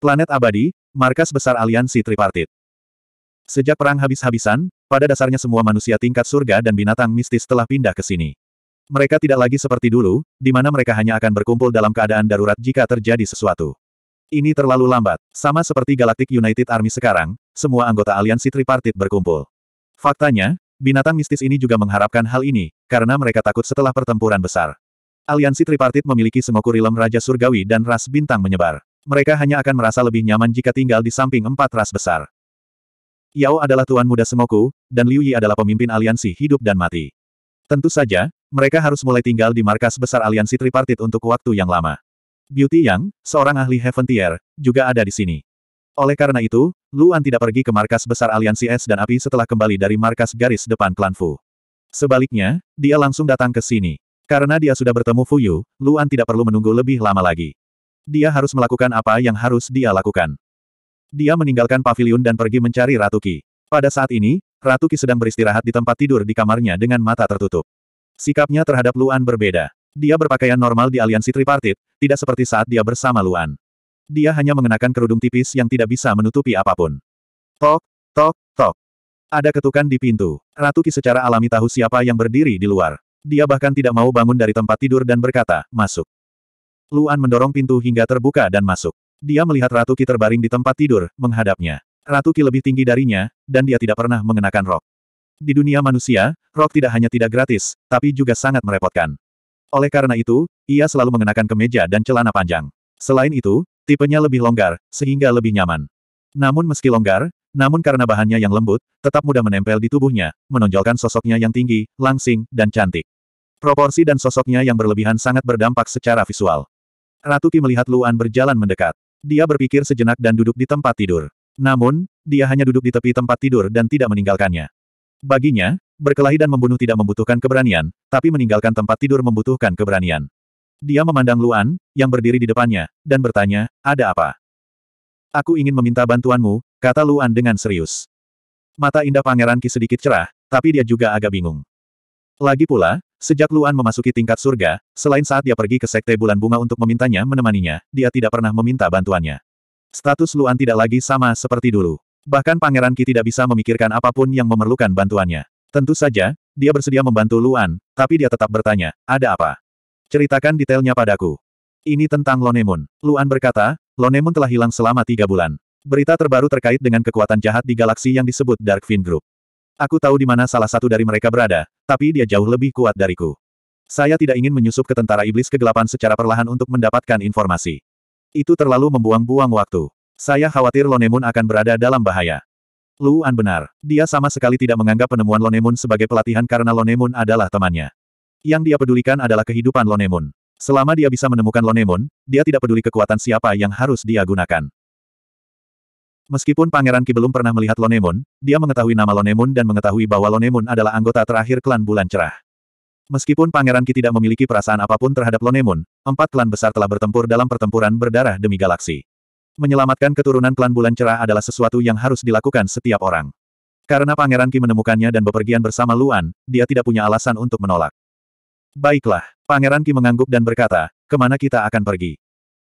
Planet Abadi, markas besar aliansi tripartit. Sejak perang habis-habisan, pada dasarnya semua manusia tingkat surga dan binatang mistis telah pindah ke sini. Mereka tidak lagi seperti dulu, di mana mereka hanya akan berkumpul dalam keadaan darurat jika terjadi sesuatu. Ini terlalu lambat, sama seperti Galactic United Army sekarang, semua anggota aliansi tripartit berkumpul. Faktanya, binatang mistis ini juga mengharapkan hal ini, karena mereka takut setelah pertempuran besar. Aliansi tripartit memiliki Sengoku Realm Raja Surgawi dan ras bintang menyebar. Mereka hanya akan merasa lebih nyaman jika tinggal di samping empat ras besar. Yao adalah tuan muda semoku, dan Liu Yi adalah pemimpin aliansi hidup dan mati. Tentu saja, mereka harus mulai tinggal di markas besar aliansi tripartit untuk waktu yang lama. Beauty Yang, seorang ahli Heaven Tier, juga ada di sini. Oleh karena itu, Luan tidak pergi ke markas besar aliansi es dan api setelah kembali dari markas garis depan klan Fu. Sebaliknya, dia langsung datang ke sini. Karena dia sudah bertemu Fuyu, Luan tidak perlu menunggu lebih lama lagi dia harus melakukan apa yang harus dia lakukan. Dia meninggalkan pavilion dan pergi mencari Ratu Ki. Pada saat ini, Ratu Ki sedang beristirahat di tempat tidur di kamarnya dengan mata tertutup. Sikapnya terhadap Luan berbeda. Dia berpakaian normal di aliansi tripartit, tidak seperti saat dia bersama Luan. Dia hanya mengenakan kerudung tipis yang tidak bisa menutupi apapun. Tok, tok, tok. Ada ketukan di pintu. Ratu Ki secara alami tahu siapa yang berdiri di luar. Dia bahkan tidak mau bangun dari tempat tidur dan berkata, masuk. Luan mendorong pintu hingga terbuka dan masuk. Dia melihat Ratu Ki terbaring di tempat tidur, menghadapnya. Ratu Ki lebih tinggi darinya, dan dia tidak pernah mengenakan rok. Di dunia manusia, rok tidak hanya tidak gratis, tapi juga sangat merepotkan. Oleh karena itu, ia selalu mengenakan kemeja dan celana panjang. Selain itu, tipenya lebih longgar, sehingga lebih nyaman. Namun meski longgar, namun karena bahannya yang lembut, tetap mudah menempel di tubuhnya, menonjolkan sosoknya yang tinggi, langsing, dan cantik. Proporsi dan sosoknya yang berlebihan sangat berdampak secara visual. Ratu Ki melihat Luan berjalan mendekat. Dia berpikir sejenak dan duduk di tempat tidur. Namun, dia hanya duduk di tepi tempat tidur dan tidak meninggalkannya. Baginya, berkelahi dan membunuh tidak membutuhkan keberanian, tapi meninggalkan tempat tidur membutuhkan keberanian. Dia memandang Luan, yang berdiri di depannya, dan bertanya, ada apa? Aku ingin meminta bantuanmu, kata Luan dengan serius. Mata indah Pangeran Ki sedikit cerah, tapi dia juga agak bingung. Lagi pula, Sejak Luan memasuki tingkat surga, selain saat dia pergi ke Sekte Bulan Bunga untuk memintanya menemaninya, dia tidak pernah meminta bantuannya. Status Luan tidak lagi sama seperti dulu. Bahkan Pangeran Ki tidak bisa memikirkan apapun yang memerlukan bantuannya. Tentu saja, dia bersedia membantu Luan, tapi dia tetap bertanya, ada apa? Ceritakan detailnya padaku. Ini tentang Lonemun. Luan berkata, Lonemun telah hilang selama tiga bulan. Berita terbaru terkait dengan kekuatan jahat di galaksi yang disebut Dark Fin Group. Aku tahu di mana salah satu dari mereka berada, tapi dia jauh lebih kuat dariku. Saya tidak ingin menyusup ke tentara iblis kegelapan secara perlahan untuk mendapatkan informasi. Itu terlalu membuang-buang waktu. Saya khawatir Lonemun akan berada dalam bahaya. Luan benar. Dia sama sekali tidak menganggap penemuan Lonemun sebagai pelatihan karena Lonemun adalah temannya. Yang dia pedulikan adalah kehidupan Lonemun. Selama dia bisa menemukan Lonemun, dia tidak peduli kekuatan siapa yang harus dia gunakan. Meskipun Pangeran Ki belum pernah melihat Lonemon, dia mengetahui nama Lonemon dan mengetahui bahwa Lonemon adalah anggota terakhir klan Bulan Cerah. Meskipun Pangeran Ki tidak memiliki perasaan apapun terhadap Lonemon, empat klan besar telah bertempur dalam pertempuran berdarah demi galaksi. Menyelamatkan keturunan klan Bulan Cerah adalah sesuatu yang harus dilakukan setiap orang. Karena Pangeran Ki menemukannya dan bepergian bersama Luan, dia tidak punya alasan untuk menolak. Baiklah, Pangeran Ki mengangguk dan berkata, kemana kita akan pergi?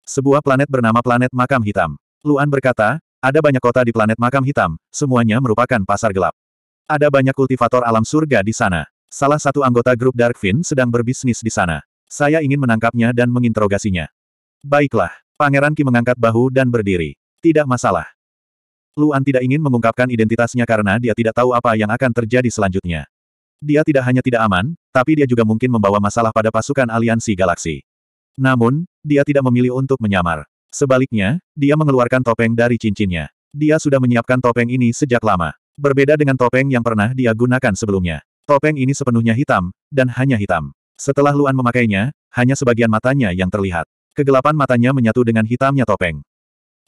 Sebuah planet bernama planet Makam Hitam. Luan berkata, ada banyak kota di planet makam hitam, semuanya merupakan pasar gelap. Ada banyak kultivator alam surga di sana. Salah satu anggota grup Darkfin sedang berbisnis di sana. Saya ingin menangkapnya dan menginterogasinya. Baiklah, Pangeran Ki mengangkat bahu dan berdiri. Tidak masalah. Luan tidak ingin mengungkapkan identitasnya karena dia tidak tahu apa yang akan terjadi selanjutnya. Dia tidak hanya tidak aman, tapi dia juga mungkin membawa masalah pada pasukan aliansi galaksi. Namun, dia tidak memilih untuk menyamar. Sebaliknya, dia mengeluarkan topeng dari cincinnya. Dia sudah menyiapkan topeng ini sejak lama. Berbeda dengan topeng yang pernah dia gunakan sebelumnya. Topeng ini sepenuhnya hitam, dan hanya hitam. Setelah Luan memakainya, hanya sebagian matanya yang terlihat. Kegelapan matanya menyatu dengan hitamnya topeng.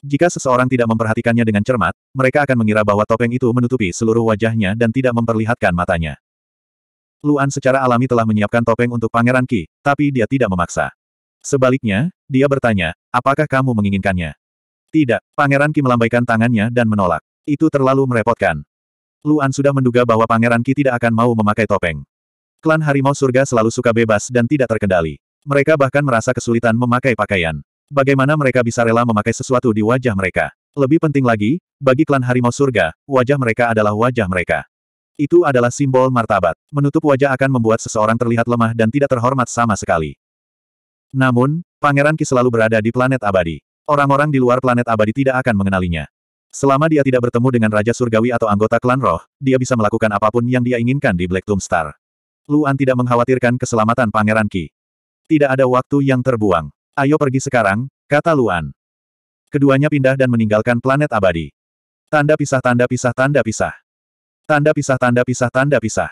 Jika seseorang tidak memperhatikannya dengan cermat, mereka akan mengira bahwa topeng itu menutupi seluruh wajahnya dan tidak memperlihatkan matanya. Luan secara alami telah menyiapkan topeng untuk Pangeran Ki, tapi dia tidak memaksa. Sebaliknya, dia bertanya, apakah kamu menginginkannya? Tidak, Pangeran Ki melambaikan tangannya dan menolak. Itu terlalu merepotkan. Luan sudah menduga bahwa Pangeran Ki tidak akan mau memakai topeng. Klan Harimau Surga selalu suka bebas dan tidak terkendali. Mereka bahkan merasa kesulitan memakai pakaian. Bagaimana mereka bisa rela memakai sesuatu di wajah mereka? Lebih penting lagi, bagi klan Harimau Surga, wajah mereka adalah wajah mereka. Itu adalah simbol martabat. Menutup wajah akan membuat seseorang terlihat lemah dan tidak terhormat sama sekali. Namun, Pangeran Ki selalu berada di planet abadi. Orang-orang di luar planet abadi tidak akan mengenalinya. Selama dia tidak bertemu dengan Raja Surgawi atau anggota klan roh, dia bisa melakukan apapun yang dia inginkan di Black Tomb Star. Luan tidak mengkhawatirkan keselamatan Pangeran Ki. Tidak ada waktu yang terbuang. Ayo pergi sekarang, kata Luan. Keduanya pindah dan meninggalkan planet abadi. Tanda pisah tanda pisah tanda pisah. Tanda pisah tanda pisah tanda pisah.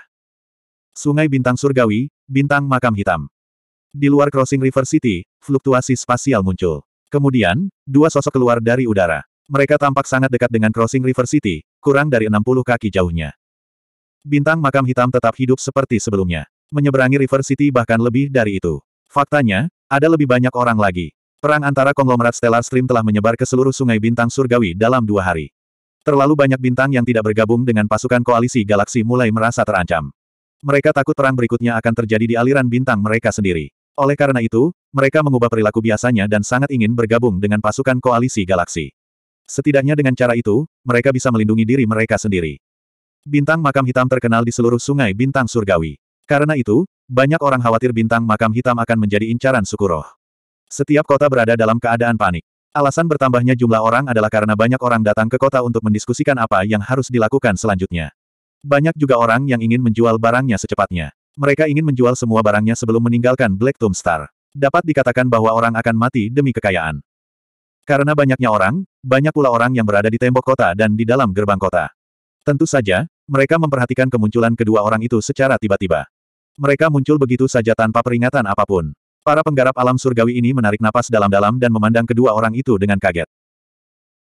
Sungai Bintang Surgawi, Bintang Makam Hitam. Di luar Crossing River City, fluktuasi spasial muncul. Kemudian, dua sosok keluar dari udara. Mereka tampak sangat dekat dengan Crossing River City, kurang dari 60 kaki jauhnya. Bintang makam hitam tetap hidup seperti sebelumnya. Menyeberangi River City bahkan lebih dari itu. Faktanya, ada lebih banyak orang lagi. Perang antara konglomerat Stellar Stream telah menyebar ke seluruh sungai bintang surgawi dalam dua hari. Terlalu banyak bintang yang tidak bergabung dengan pasukan koalisi galaksi mulai merasa terancam. Mereka takut perang berikutnya akan terjadi di aliran bintang mereka sendiri. Oleh karena itu, mereka mengubah perilaku biasanya dan sangat ingin bergabung dengan pasukan koalisi galaksi. Setidaknya dengan cara itu, mereka bisa melindungi diri mereka sendiri. Bintang makam hitam terkenal di seluruh sungai bintang surgawi. Karena itu, banyak orang khawatir bintang makam hitam akan menjadi incaran suku roh. Setiap kota berada dalam keadaan panik. Alasan bertambahnya jumlah orang adalah karena banyak orang datang ke kota untuk mendiskusikan apa yang harus dilakukan selanjutnya. Banyak juga orang yang ingin menjual barangnya secepatnya. Mereka ingin menjual semua barangnya sebelum meninggalkan Black Tomb Star. Dapat dikatakan bahwa orang akan mati demi kekayaan. Karena banyaknya orang, banyak pula orang yang berada di tembok kota dan di dalam gerbang kota. Tentu saja, mereka memperhatikan kemunculan kedua orang itu secara tiba-tiba. Mereka muncul begitu saja tanpa peringatan apapun. Para penggarap alam surgawi ini menarik napas dalam-dalam dan memandang kedua orang itu dengan kaget.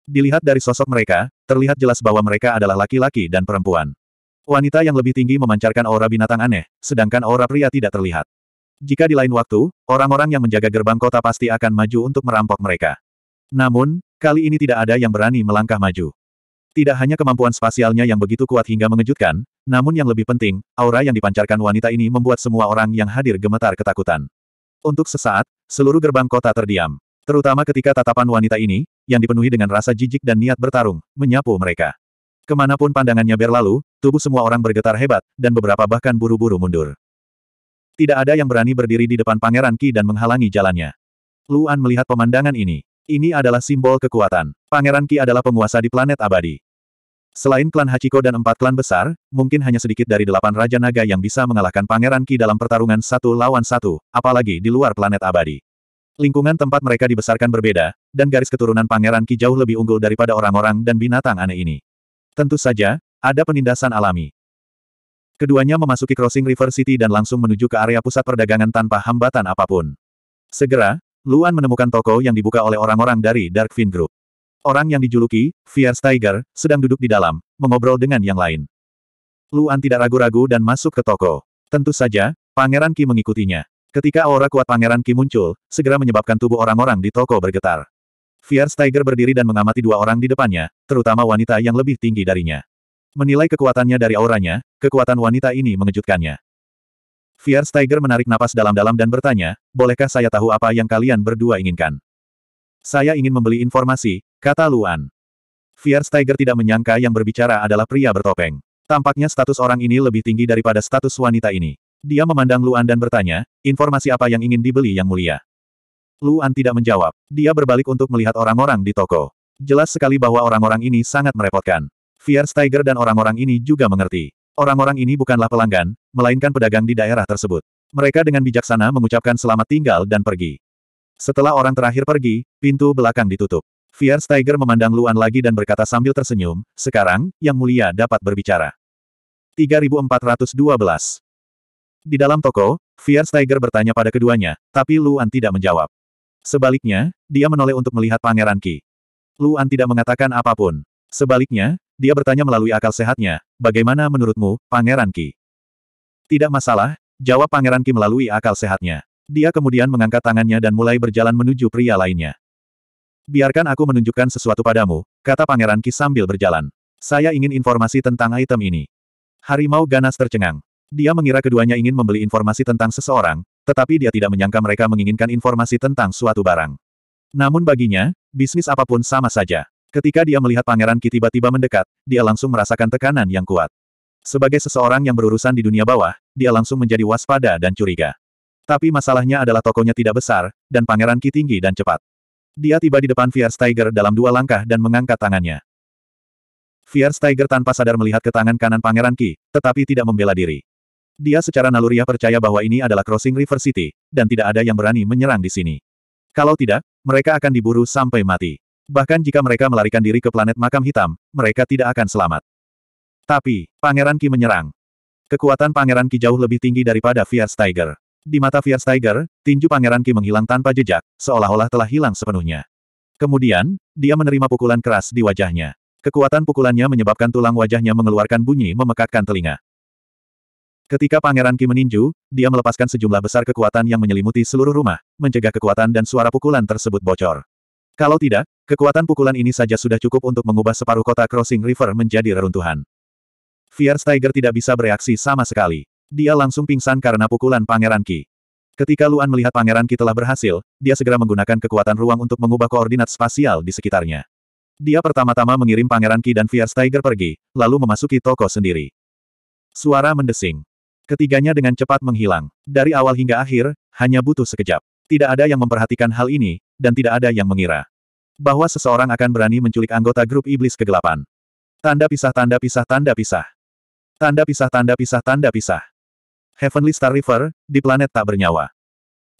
Dilihat dari sosok mereka, terlihat jelas bahwa mereka adalah laki-laki dan perempuan. Wanita yang lebih tinggi memancarkan aura binatang aneh, sedangkan aura pria tidak terlihat. Jika di lain waktu, orang-orang yang menjaga gerbang kota pasti akan maju untuk merampok mereka. Namun, kali ini tidak ada yang berani melangkah maju. Tidak hanya kemampuan spasialnya yang begitu kuat hingga mengejutkan, namun yang lebih penting, aura yang dipancarkan wanita ini membuat semua orang yang hadir gemetar ketakutan. Untuk sesaat, seluruh gerbang kota terdiam. Terutama ketika tatapan wanita ini, yang dipenuhi dengan rasa jijik dan niat bertarung, menyapu mereka. Kemanapun pandangannya berlalu, tubuh semua orang bergetar hebat, dan beberapa bahkan buru-buru mundur. Tidak ada yang berani berdiri di depan Pangeran Qi dan menghalangi jalannya. Luan melihat pemandangan ini. Ini adalah simbol kekuatan. Pangeran Qi adalah penguasa di planet abadi. Selain klan Hachiko dan empat klan besar, mungkin hanya sedikit dari delapan Raja Naga yang bisa mengalahkan Pangeran Qi dalam pertarungan satu lawan satu, apalagi di luar planet abadi. Lingkungan tempat mereka dibesarkan berbeda, dan garis keturunan Pangeran Qi jauh lebih unggul daripada orang-orang dan binatang aneh ini. Tentu saja, ada penindasan alami. Keduanya memasuki Crossing River City dan langsung menuju ke area pusat perdagangan tanpa hambatan apapun. Segera, Luan menemukan toko yang dibuka oleh orang-orang dari Darkfin Group. Orang yang dijuluki, Fierce Tiger, sedang duduk di dalam, mengobrol dengan yang lain. Luan tidak ragu-ragu dan masuk ke toko. Tentu saja, Pangeran Ki mengikutinya. Ketika aura kuat Pangeran Ki muncul, segera menyebabkan tubuh orang-orang di toko bergetar. Fierce Tiger berdiri dan mengamati dua orang di depannya, terutama wanita yang lebih tinggi darinya. Menilai kekuatannya dari auranya, kekuatan wanita ini mengejutkannya. Fierce Tiger menarik napas dalam-dalam dan bertanya, bolehkah saya tahu apa yang kalian berdua inginkan? Saya ingin membeli informasi, kata Luan. Fierce Tiger tidak menyangka yang berbicara adalah pria bertopeng. Tampaknya status orang ini lebih tinggi daripada status wanita ini. Dia memandang Luan dan bertanya, informasi apa yang ingin dibeli yang mulia? Luan tidak menjawab. Dia berbalik untuk melihat orang-orang di toko. Jelas sekali bahwa orang-orang ini sangat merepotkan. Steiger dan orang-orang ini juga mengerti. Orang-orang ini bukanlah pelanggan, melainkan pedagang di daerah tersebut. Mereka dengan bijaksana mengucapkan selamat tinggal dan pergi. Setelah orang terakhir pergi, pintu belakang ditutup. Steiger memandang Luan lagi dan berkata sambil tersenyum, sekarang, Yang Mulia dapat berbicara. 3412 Di dalam toko, Steiger bertanya pada keduanya, tapi Luan tidak menjawab. Sebaliknya, dia menoleh untuk melihat Pangeran Qi. Luan tidak mengatakan apapun. Sebaliknya, dia bertanya melalui akal sehatnya, bagaimana menurutmu, Pangeran Ki? Tidak masalah, jawab Pangeran Ki melalui akal sehatnya. Dia kemudian mengangkat tangannya dan mulai berjalan menuju pria lainnya. Biarkan aku menunjukkan sesuatu padamu, kata Pangeran Ki sambil berjalan. Saya ingin informasi tentang item ini. Harimau ganas tercengang. Dia mengira keduanya ingin membeli informasi tentang seseorang, tetapi dia tidak menyangka mereka menginginkan informasi tentang suatu barang. Namun baginya, bisnis apapun sama saja. Ketika dia melihat Pangeran Ki tiba-tiba mendekat, dia langsung merasakan tekanan yang kuat. Sebagai seseorang yang berurusan di dunia bawah, dia langsung menjadi waspada dan curiga. Tapi masalahnya adalah tokonya tidak besar, dan Pangeran Ki tinggi dan cepat. Dia tiba di depan Fierce Tiger dalam dua langkah dan mengangkat tangannya. Fierce Tiger tanpa sadar melihat ke tangan kanan Pangeran Ki, tetapi tidak membela diri. Dia secara naluriah percaya bahwa ini adalah Crossing River City, dan tidak ada yang berani menyerang di sini. Kalau tidak, mereka akan diburu sampai mati. Bahkan jika mereka melarikan diri ke planet makam hitam, mereka tidak akan selamat. Tapi, Pangeran Ki menyerang. Kekuatan Pangeran Ki jauh lebih tinggi daripada Fierce Tiger. Di mata Fierce Tiger, tinju Pangeran Ki menghilang tanpa jejak, seolah-olah telah hilang sepenuhnya. Kemudian, dia menerima pukulan keras di wajahnya. Kekuatan pukulannya menyebabkan tulang wajahnya mengeluarkan bunyi memekakkan telinga. Ketika Pangeran Ki meninju, dia melepaskan sejumlah besar kekuatan yang menyelimuti seluruh rumah, mencegah kekuatan dan suara pukulan tersebut bocor. Kalau tidak, kekuatan pukulan ini saja sudah cukup untuk mengubah separuh kota Crossing River menjadi reruntuhan. Fierce Tiger tidak bisa bereaksi sama sekali. Dia langsung pingsan karena pukulan Pangeran Ki. Ketika Luan melihat Pangeran Ki telah berhasil, dia segera menggunakan kekuatan ruang untuk mengubah koordinat spasial di sekitarnya. Dia pertama-tama mengirim Pangeran Ki dan Fierce Tiger pergi, lalu memasuki toko sendiri. Suara mendesing. Ketiganya dengan cepat menghilang. Dari awal hingga akhir, hanya butuh sekejap. Tidak ada yang memperhatikan hal ini, dan tidak ada yang mengira bahwa seseorang akan berani menculik anggota grup iblis kegelapan. Tanda pisah tanda pisah tanda pisah. Tanda pisah tanda pisah tanda pisah. Heavenly Star River, di planet tak bernyawa.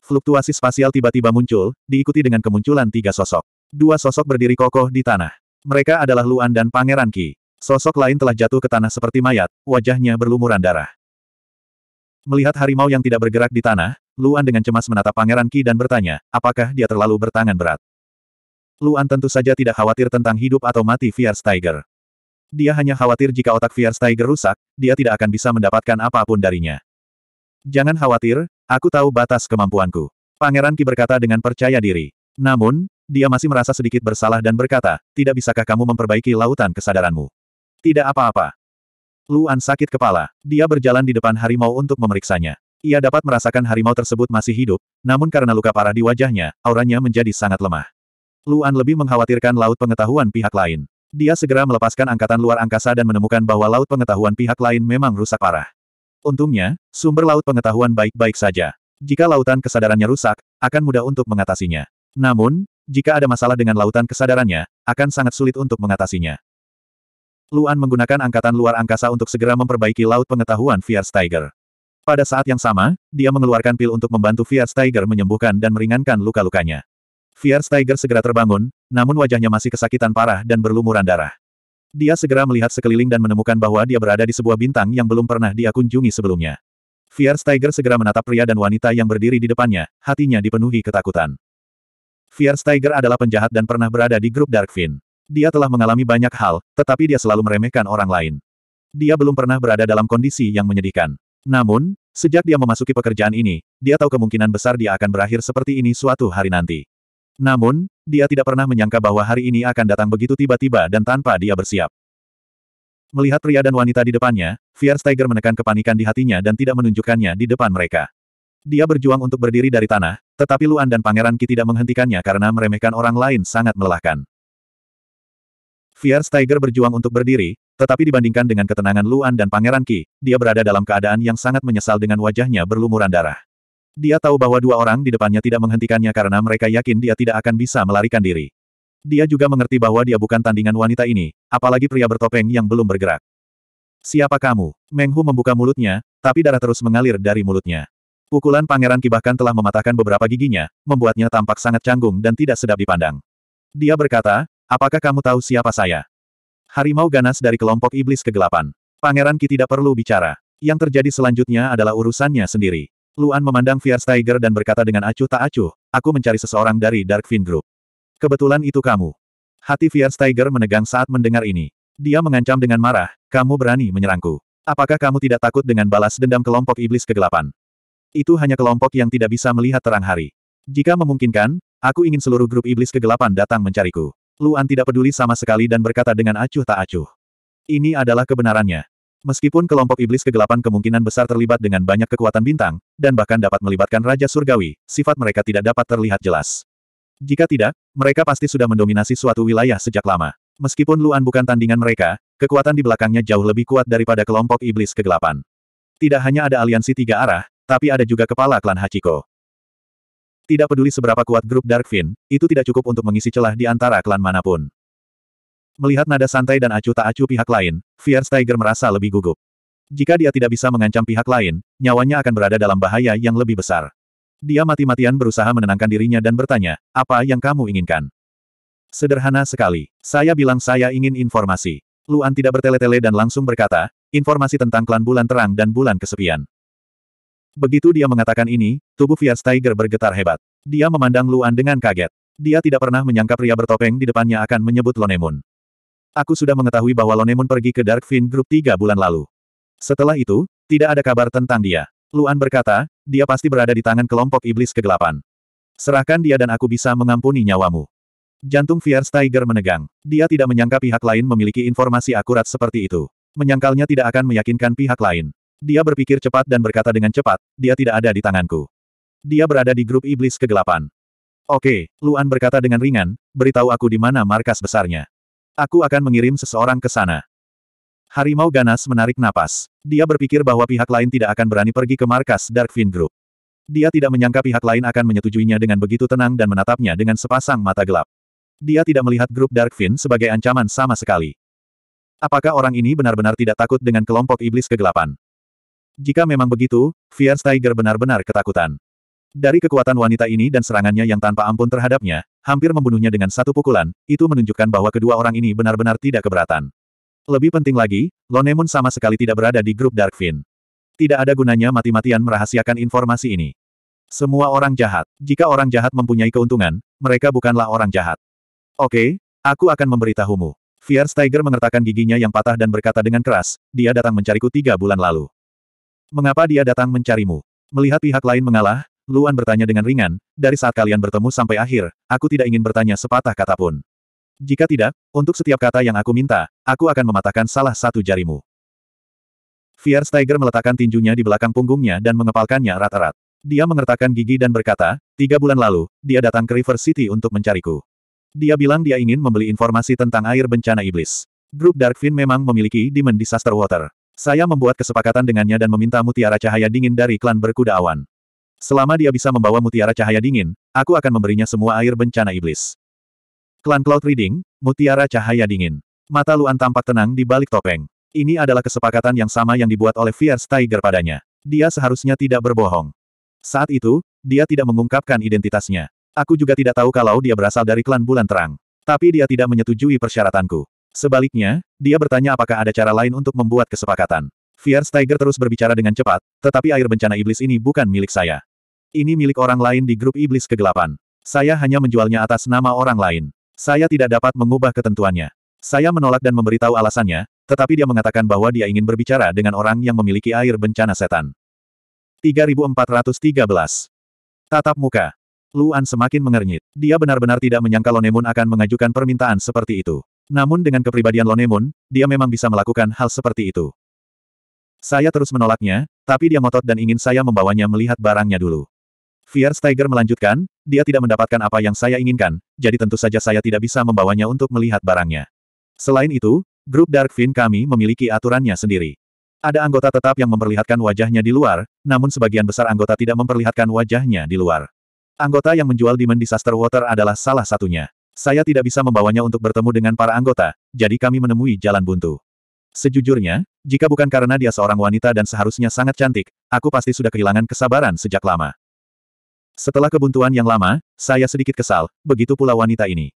Fluktuasi spasial tiba-tiba muncul, diikuti dengan kemunculan tiga sosok. Dua sosok berdiri kokoh di tanah. Mereka adalah Luan dan Pangeran ki Sosok lain telah jatuh ke tanah seperti mayat, wajahnya berlumuran darah. Melihat harimau yang tidak bergerak di tanah, Luan dengan cemas menatap Pangeran Ki dan bertanya, apakah dia terlalu bertangan berat? Luan tentu saja tidak khawatir tentang hidup atau mati Fierce Tiger. Dia hanya khawatir jika otak Fierce Tiger rusak, dia tidak akan bisa mendapatkan apapun darinya. Jangan khawatir, aku tahu batas kemampuanku. Pangeran Ki berkata dengan percaya diri. Namun, dia masih merasa sedikit bersalah dan berkata, tidak bisakah kamu memperbaiki lautan kesadaranmu? Tidak apa-apa. Luan sakit kepala. Dia berjalan di depan harimau untuk memeriksanya. Ia dapat merasakan harimau tersebut masih hidup, namun karena luka parah di wajahnya, auranya menjadi sangat lemah. Luan lebih mengkhawatirkan laut pengetahuan pihak lain. Dia segera melepaskan angkatan luar angkasa dan menemukan bahwa laut pengetahuan pihak lain memang rusak parah. Untungnya, sumber laut pengetahuan baik-baik saja. Jika lautan kesadarannya rusak, akan mudah untuk mengatasinya. Namun, jika ada masalah dengan lautan kesadarannya, akan sangat sulit untuk mengatasinya. Luan menggunakan angkatan luar angkasa untuk segera memperbaiki laut pengetahuan Tiger. Pada saat yang sama, dia mengeluarkan pil untuk membantu Tiger menyembuhkan dan meringankan luka-lukanya. Tiger segera terbangun, namun wajahnya masih kesakitan parah dan berlumuran darah. Dia segera melihat sekeliling dan menemukan bahwa dia berada di sebuah bintang yang belum pernah dia kunjungi sebelumnya. Tiger segera menatap pria dan wanita yang berdiri di depannya, hatinya dipenuhi ketakutan. Tiger adalah penjahat dan pernah berada di grup Darkfin. Dia telah mengalami banyak hal, tetapi dia selalu meremehkan orang lain. Dia belum pernah berada dalam kondisi yang menyedihkan. Namun, sejak dia memasuki pekerjaan ini, dia tahu kemungkinan besar dia akan berakhir seperti ini suatu hari nanti. Namun, dia tidak pernah menyangka bahwa hari ini akan datang begitu tiba-tiba dan tanpa dia bersiap. Melihat pria dan wanita di depannya, Steiger menekan kepanikan di hatinya dan tidak menunjukkannya di depan mereka. Dia berjuang untuk berdiri dari tanah, tetapi Luan dan Pangeran Ki tidak menghentikannya karena meremehkan orang lain sangat melelahkan. Fierce Tiger berjuang untuk berdiri, tetapi dibandingkan dengan ketenangan Luan dan Pangeran Ki, dia berada dalam keadaan yang sangat menyesal dengan wajahnya berlumuran darah. Dia tahu bahwa dua orang di depannya tidak menghentikannya karena mereka yakin dia tidak akan bisa melarikan diri. Dia juga mengerti bahwa dia bukan tandingan wanita ini, apalagi pria bertopeng yang belum bergerak. Siapa kamu? Menghu membuka mulutnya, tapi darah terus mengalir dari mulutnya. Pukulan Pangeran Qi bahkan telah mematahkan beberapa giginya, membuatnya tampak sangat canggung dan tidak sedap dipandang. Dia berkata, Apakah kamu tahu siapa saya? Harimau ganas dari kelompok iblis kegelapan. Pangeran Ki tidak perlu bicara. Yang terjadi selanjutnya adalah urusannya sendiri. Luan memandang Fierce Tiger dan berkata dengan acuh tak acuh, aku mencari seseorang dari Darkfin Group. Kebetulan itu kamu. Hati Fierce Tiger menegang saat mendengar ini. Dia mengancam dengan marah, kamu berani menyerangku. Apakah kamu tidak takut dengan balas dendam kelompok iblis kegelapan? Itu hanya kelompok yang tidak bisa melihat terang hari. Jika memungkinkan, aku ingin seluruh grup iblis kegelapan datang mencariku. Luan tidak peduli sama sekali dan berkata dengan acuh tak acuh. Ini adalah kebenarannya. Meskipun kelompok iblis kegelapan kemungkinan besar terlibat dengan banyak kekuatan bintang, dan bahkan dapat melibatkan Raja Surgawi, sifat mereka tidak dapat terlihat jelas. Jika tidak, mereka pasti sudah mendominasi suatu wilayah sejak lama. Meskipun Luan bukan tandingan mereka, kekuatan di belakangnya jauh lebih kuat daripada kelompok iblis kegelapan. Tidak hanya ada aliansi tiga arah, tapi ada juga kepala klan Hachiko. Tidak peduli seberapa kuat grup Darkfin, itu tidak cukup untuk mengisi celah di antara klan manapun. Melihat nada santai dan acuh tak acuh pihak lain, Fierce Tiger merasa lebih gugup. Jika dia tidak bisa mengancam pihak lain, nyawanya akan berada dalam bahaya yang lebih besar. Dia mati-matian berusaha menenangkan dirinya dan bertanya, apa yang kamu inginkan? Sederhana sekali. Saya bilang saya ingin informasi. Luan tidak bertele-tele dan langsung berkata, informasi tentang klan bulan terang dan bulan kesepian. Begitu dia mengatakan ini, tubuh Fias Tiger bergetar hebat. Dia memandang Luan dengan kaget. Dia tidak pernah menyangka pria bertopeng di depannya akan menyebut Lonemun. Aku sudah mengetahui bahwa Lonemun pergi ke Dark Fin Group tiga bulan lalu. Setelah itu, tidak ada kabar tentang dia. Luan berkata, dia pasti berada di tangan kelompok iblis kegelapan. Serahkan dia dan aku bisa mengampuni nyawamu. Jantung Fierce Tiger menegang. Dia tidak menyangka pihak lain memiliki informasi akurat seperti itu. Menyangkalnya tidak akan meyakinkan pihak lain. Dia berpikir cepat dan berkata dengan cepat, dia tidak ada di tanganku. Dia berada di grup iblis kegelapan. Oke, Luan berkata dengan ringan, beritahu aku di mana markas besarnya. Aku akan mengirim seseorang ke sana. Harimau ganas menarik napas. Dia berpikir bahwa pihak lain tidak akan berani pergi ke markas Darkfin Group. Dia tidak menyangka pihak lain akan menyetujuinya dengan begitu tenang dan menatapnya dengan sepasang mata gelap. Dia tidak melihat grup Darkfin sebagai ancaman sama sekali. Apakah orang ini benar-benar tidak takut dengan kelompok iblis kegelapan? Jika memang begitu, Fiersteiger benar-benar ketakutan. Dari kekuatan wanita ini dan serangannya yang tanpa ampun terhadapnya, hampir membunuhnya dengan satu pukulan, itu menunjukkan bahwa kedua orang ini benar-benar tidak keberatan. Lebih penting lagi, Lonemun sama sekali tidak berada di grup Darkfin. Tidak ada gunanya mati-matian merahasiakan informasi ini. Semua orang jahat. Jika orang jahat mempunyai keuntungan, mereka bukanlah orang jahat. Oke, aku akan memberitahumu. Fiersteiger mengertakkan giginya yang patah dan berkata dengan keras, dia datang mencariku tiga bulan lalu. Mengapa dia datang mencarimu? Melihat pihak lain mengalah, Luan bertanya dengan ringan, dari saat kalian bertemu sampai akhir, aku tidak ingin bertanya sepatah kata pun. Jika tidak, untuk setiap kata yang aku minta, aku akan mematahkan salah satu jarimu. Steiger meletakkan tinjunya di belakang punggungnya dan mengepalkannya erat-erat. Dia mengertakkan gigi dan berkata, tiga bulan lalu, dia datang ke River City untuk mencariku. Dia bilang dia ingin membeli informasi tentang air bencana iblis. Grup Darkfin memang memiliki Demon Disaster Water. Saya membuat kesepakatan dengannya dan meminta mutiara cahaya dingin dari klan berkuda awan. Selama dia bisa membawa mutiara cahaya dingin, aku akan memberinya semua air bencana iblis. Klan Cloud Reading, mutiara cahaya dingin. Mata Luan tampak tenang di balik topeng. Ini adalah kesepakatan yang sama yang dibuat oleh Fierce Tiger padanya. Dia seharusnya tidak berbohong. Saat itu, dia tidak mengungkapkan identitasnya. Aku juga tidak tahu kalau dia berasal dari klan bulan terang. Tapi dia tidak menyetujui persyaratanku. Sebaliknya, dia bertanya apakah ada cara lain untuk membuat kesepakatan. Tiger terus berbicara dengan cepat, tetapi air bencana iblis ini bukan milik saya. Ini milik orang lain di grup iblis kegelapan. Saya hanya menjualnya atas nama orang lain. Saya tidak dapat mengubah ketentuannya. Saya menolak dan memberitahu alasannya, tetapi dia mengatakan bahwa dia ingin berbicara dengan orang yang memiliki air bencana setan. 3413. Tatap muka. Luan semakin mengernyit. Dia benar-benar tidak menyangka Lonemun akan mengajukan permintaan seperti itu. Namun dengan kepribadian Lonemon, dia memang bisa melakukan hal seperti itu. Saya terus menolaknya, tapi dia ngotot dan ingin saya membawanya melihat barangnya dulu. Fierce Steiger melanjutkan, dia tidak mendapatkan apa yang saya inginkan, jadi tentu saja saya tidak bisa membawanya untuk melihat barangnya. Selain itu, grup Darkfin kami memiliki aturannya sendiri. Ada anggota tetap yang memperlihatkan wajahnya di luar, namun sebagian besar anggota tidak memperlihatkan wajahnya di luar. Anggota yang menjual Demon Disaster Water adalah salah satunya. Saya tidak bisa membawanya untuk bertemu dengan para anggota, jadi kami menemui jalan buntu. Sejujurnya, jika bukan karena dia seorang wanita dan seharusnya sangat cantik, aku pasti sudah kehilangan kesabaran sejak lama. Setelah kebuntuan yang lama, saya sedikit kesal, begitu pula wanita ini.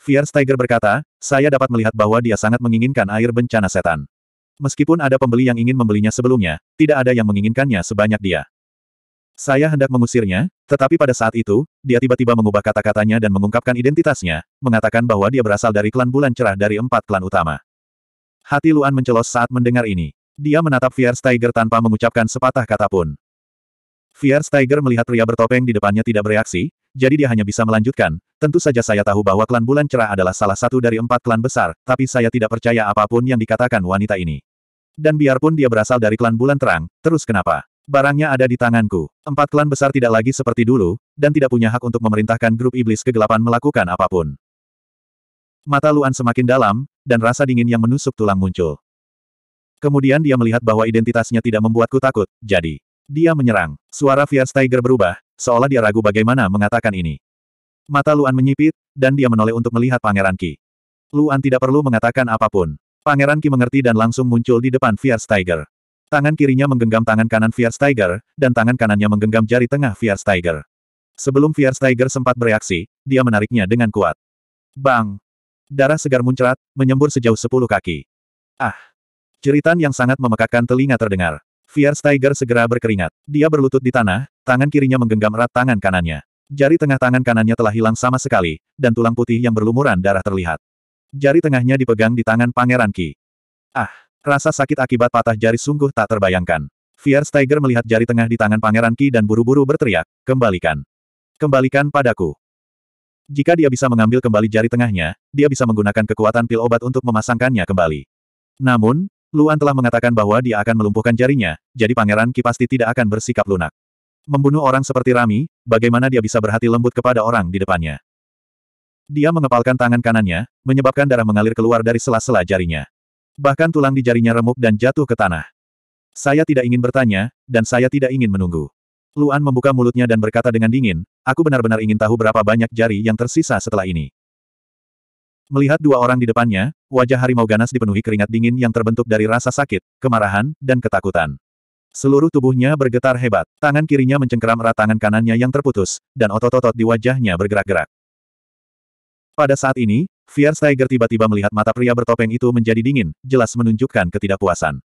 Fiersteiger berkata, saya dapat melihat bahwa dia sangat menginginkan air bencana setan. Meskipun ada pembeli yang ingin membelinya sebelumnya, tidak ada yang menginginkannya sebanyak dia. Saya hendak mengusirnya, tetapi pada saat itu, dia tiba-tiba mengubah kata-katanya dan mengungkapkan identitasnya, mengatakan bahwa dia berasal dari klan bulan cerah dari empat klan utama. Hati Luan mencelos saat mendengar ini. Dia menatap Tiger tanpa mengucapkan sepatah kata pun. Tiger melihat pria bertopeng di depannya tidak bereaksi, jadi dia hanya bisa melanjutkan, tentu saja saya tahu bahwa klan bulan cerah adalah salah satu dari empat klan besar, tapi saya tidak percaya apapun yang dikatakan wanita ini. Dan biarpun dia berasal dari klan bulan terang, terus kenapa? Barangnya ada di tanganku. Empat klan besar tidak lagi seperti dulu, dan tidak punya hak untuk memerintahkan grup iblis kegelapan melakukan apapun. Mata Luan semakin dalam, dan rasa dingin yang menusuk tulang muncul. Kemudian dia melihat bahwa identitasnya tidak membuatku takut, jadi. Dia menyerang. Suara Fierce Tiger berubah, seolah dia ragu bagaimana mengatakan ini. Mata Luan menyipit, dan dia menoleh untuk melihat Pangeran Ki. Luan tidak perlu mengatakan apapun. Pangeran Ki mengerti dan langsung muncul di depan Fierce Tiger. Tangan kirinya menggenggam tangan kanan Tiger, dan tangan kanannya menggenggam jari tengah Tiger. Sebelum Tiger sempat bereaksi, dia menariknya dengan kuat. Bang! Darah segar muncrat, menyembur sejauh sepuluh kaki. Ah! Ceritan yang sangat memekakkan telinga terdengar. Tiger segera berkeringat. Dia berlutut di tanah, tangan kirinya menggenggam erat tangan kanannya. Jari tengah tangan kanannya telah hilang sama sekali, dan tulang putih yang berlumuran darah terlihat. Jari tengahnya dipegang di tangan Pangeran Ki. Ah! Rasa sakit akibat patah jari sungguh tak terbayangkan. Tiger melihat jari tengah di tangan Pangeran Ki dan buru-buru berteriak, kembalikan. Kembalikan padaku. Jika dia bisa mengambil kembali jari tengahnya, dia bisa menggunakan kekuatan pil obat untuk memasangkannya kembali. Namun, Luan telah mengatakan bahwa dia akan melumpuhkan jarinya, jadi Pangeran Ki pasti tidak akan bersikap lunak. Membunuh orang seperti Rami, bagaimana dia bisa berhati lembut kepada orang di depannya? Dia mengepalkan tangan kanannya, menyebabkan darah mengalir keluar dari sela-sela jarinya. Bahkan tulang di jarinya remuk dan jatuh ke tanah. Saya tidak ingin bertanya, dan saya tidak ingin menunggu. Luan membuka mulutnya dan berkata dengan dingin, aku benar-benar ingin tahu berapa banyak jari yang tersisa setelah ini. Melihat dua orang di depannya, wajah harimau ganas dipenuhi keringat dingin yang terbentuk dari rasa sakit, kemarahan, dan ketakutan. Seluruh tubuhnya bergetar hebat, tangan kirinya mencengkeram erat tangan kanannya yang terputus, dan otot-otot di wajahnya bergerak-gerak. Pada saat ini, Tiger tiba-tiba melihat mata pria bertopeng itu menjadi dingin, jelas menunjukkan ketidakpuasan.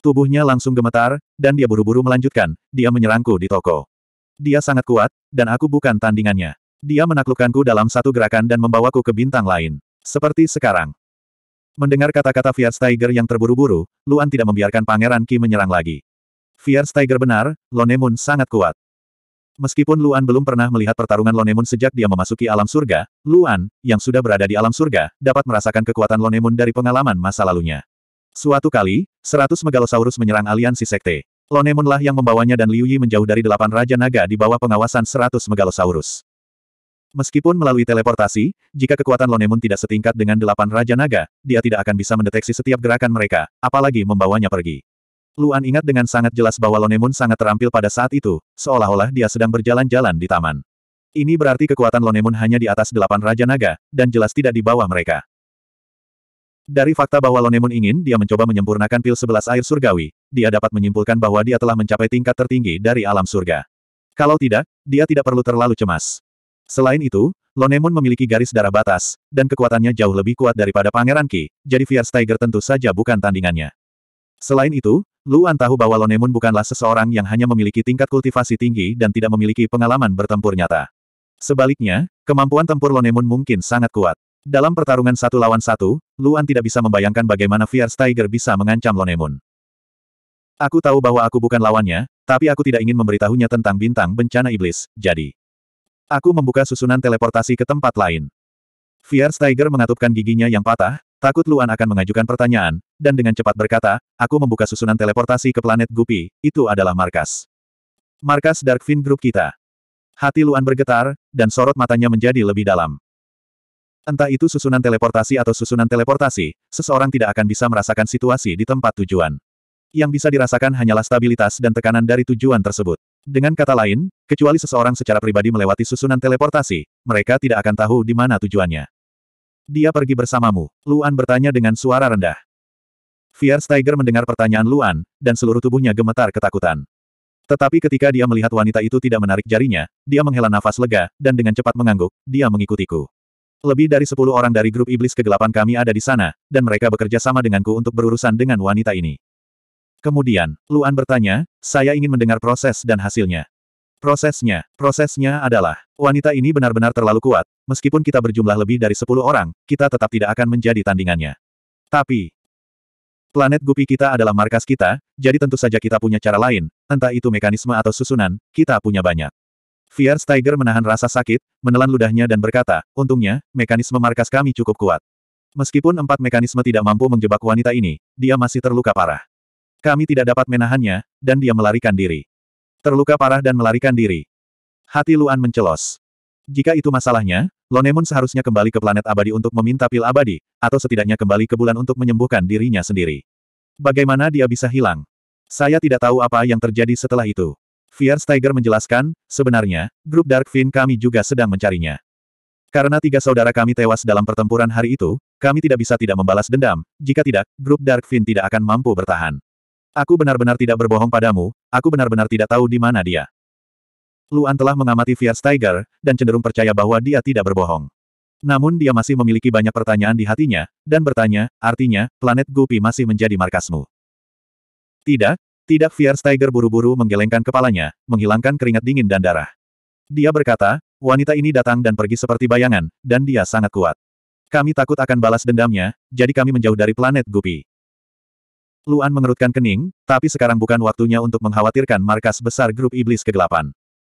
Tubuhnya langsung gemetar, dan dia buru-buru melanjutkan, dia menyerangku di toko. Dia sangat kuat, dan aku bukan tandingannya. Dia menaklukkanku dalam satu gerakan dan membawaku ke bintang lain. Seperti sekarang. Mendengar kata-kata Tiger yang terburu-buru, Luan tidak membiarkan Pangeran Ki menyerang lagi. Tiger benar, Lonemun sangat kuat. Meskipun Luan belum pernah melihat pertarungan Lonemun sejak dia memasuki alam surga, Luan, yang sudah berada di alam surga, dapat merasakan kekuatan Lonemun dari pengalaman masa lalunya. Suatu kali, seratus megalosaurus menyerang aliansi sekte. Lonemunlah yang membawanya dan Liu Yi menjauh dari delapan Raja Naga di bawah pengawasan seratus megalosaurus. Meskipun melalui teleportasi, jika kekuatan Lonemun tidak setingkat dengan delapan Raja Naga, dia tidak akan bisa mendeteksi setiap gerakan mereka, apalagi membawanya pergi. Luan ingat dengan sangat jelas bahwa Lonemun sangat terampil pada saat itu, seolah-olah dia sedang berjalan-jalan di taman. Ini berarti kekuatan Lonemun hanya di atas delapan Raja Naga, dan jelas tidak di bawah mereka. Dari fakta bahwa Lonemun ingin dia mencoba menyempurnakan pil sebelas air surgawi, dia dapat menyimpulkan bahwa dia telah mencapai tingkat tertinggi dari alam surga. Kalau tidak, dia tidak perlu terlalu cemas. Selain itu, Lonemon memiliki garis darah batas, dan kekuatannya jauh lebih kuat daripada Pangeran Ki, jadi Fierce Tiger tentu saja bukan tandingannya. Selain itu, Luan tahu bahwa Lonemun bukanlah seseorang yang hanya memiliki tingkat kultivasi tinggi dan tidak memiliki pengalaman bertempur nyata. Sebaliknya, kemampuan tempur Lonemun mungkin sangat kuat. Dalam pertarungan satu lawan satu, Luan tidak bisa membayangkan bagaimana Fierce Tiger bisa mengancam Lonemun. Aku tahu bahwa aku bukan lawannya, tapi aku tidak ingin memberitahunya tentang bintang bencana iblis, jadi. Aku membuka susunan teleportasi ke tempat lain. Fierce Tiger mengatupkan giginya yang patah, Takut Luan akan mengajukan pertanyaan, dan dengan cepat berkata, aku membuka susunan teleportasi ke planet Gupi, itu adalah markas. Markas Darkfin Group kita. Hati Luan bergetar, dan sorot matanya menjadi lebih dalam. Entah itu susunan teleportasi atau susunan teleportasi, seseorang tidak akan bisa merasakan situasi di tempat tujuan. Yang bisa dirasakan hanyalah stabilitas dan tekanan dari tujuan tersebut. Dengan kata lain, kecuali seseorang secara pribadi melewati susunan teleportasi, mereka tidak akan tahu di mana tujuannya. Dia pergi bersamamu, Luan bertanya dengan suara rendah. Fierce Tiger mendengar pertanyaan Luan, dan seluruh tubuhnya gemetar ketakutan. Tetapi ketika dia melihat wanita itu tidak menarik jarinya, dia menghela nafas lega, dan dengan cepat mengangguk, dia mengikutiku. Lebih dari sepuluh orang dari grup iblis kegelapan kami ada di sana, dan mereka bekerja sama denganku untuk berurusan dengan wanita ini. Kemudian, Luan bertanya, saya ingin mendengar proses dan hasilnya. Prosesnya, prosesnya adalah, wanita ini benar-benar terlalu kuat, meskipun kita berjumlah lebih dari sepuluh orang, kita tetap tidak akan menjadi tandingannya. Tapi, planet gupi kita adalah markas kita, jadi tentu saja kita punya cara lain, entah itu mekanisme atau susunan, kita punya banyak. Fierce Tiger menahan rasa sakit, menelan ludahnya dan berkata, untungnya, mekanisme markas kami cukup kuat. Meskipun empat mekanisme tidak mampu menjebak wanita ini, dia masih terluka parah. Kami tidak dapat menahannya, dan dia melarikan diri. Terluka parah dan melarikan diri. Hati Luan mencelos. Jika itu masalahnya, Lonemon seharusnya kembali ke planet abadi untuk meminta pil abadi, atau setidaknya kembali ke bulan untuk menyembuhkan dirinya sendiri. Bagaimana dia bisa hilang? Saya tidak tahu apa yang terjadi setelah itu. Tiger menjelaskan, sebenarnya, grup Dark Fin kami juga sedang mencarinya. Karena tiga saudara kami tewas dalam pertempuran hari itu, kami tidak bisa tidak membalas dendam, jika tidak, grup Dark Fin tidak akan mampu bertahan. Aku benar-benar tidak berbohong padamu, aku benar-benar tidak tahu di mana dia. Luan telah mengamati Tiger, dan cenderung percaya bahwa dia tidak berbohong. Namun dia masih memiliki banyak pertanyaan di hatinya, dan bertanya, artinya, planet Gupi masih menjadi markasmu. Tidak, tidak Tiger buru-buru menggelengkan kepalanya, menghilangkan keringat dingin dan darah. Dia berkata, wanita ini datang dan pergi seperti bayangan, dan dia sangat kuat. Kami takut akan balas dendamnya, jadi kami menjauh dari planet Gupi. Luan mengerutkan kening, tapi sekarang bukan waktunya untuk mengkhawatirkan markas besar grup iblis kegelapan.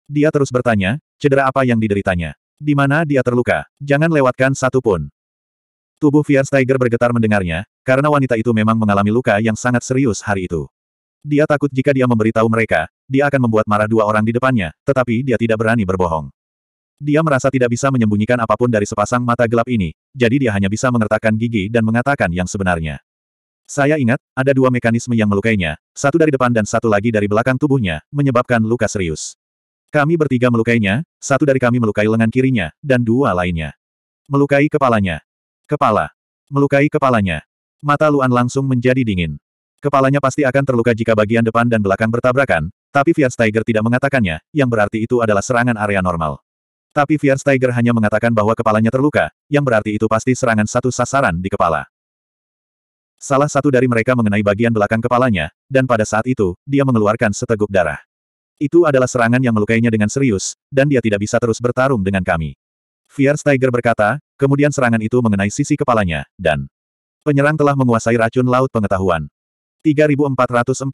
Dia terus bertanya, cedera apa yang dideritanya? Di mana dia terluka? Jangan lewatkan satu pun. Tubuh Tiger bergetar mendengarnya, karena wanita itu memang mengalami luka yang sangat serius hari itu. Dia takut jika dia memberitahu mereka, dia akan membuat marah dua orang di depannya, tetapi dia tidak berani berbohong. Dia merasa tidak bisa menyembunyikan apapun dari sepasang mata gelap ini, jadi dia hanya bisa mengertakkan gigi dan mengatakan yang sebenarnya. Saya ingat, ada dua mekanisme yang melukainya, satu dari depan dan satu lagi dari belakang tubuhnya, menyebabkan luka serius. Kami bertiga melukainya, satu dari kami melukai lengan kirinya, dan dua lainnya. Melukai kepalanya. Kepala. Melukai kepalanya. Mata Luan langsung menjadi dingin. Kepalanya pasti akan terluka jika bagian depan dan belakang bertabrakan, tapi Fierce Tiger tidak mengatakannya, yang berarti itu adalah serangan area normal. Tapi Fierce Tiger hanya mengatakan bahwa kepalanya terluka, yang berarti itu pasti serangan satu sasaran di kepala. Salah satu dari mereka mengenai bagian belakang kepalanya, dan pada saat itu, dia mengeluarkan seteguk darah. Itu adalah serangan yang melukainya dengan serius, dan dia tidak bisa terus bertarung dengan kami. Fierce Tiger berkata, kemudian serangan itu mengenai sisi kepalanya, dan penyerang telah menguasai racun laut pengetahuan. 3414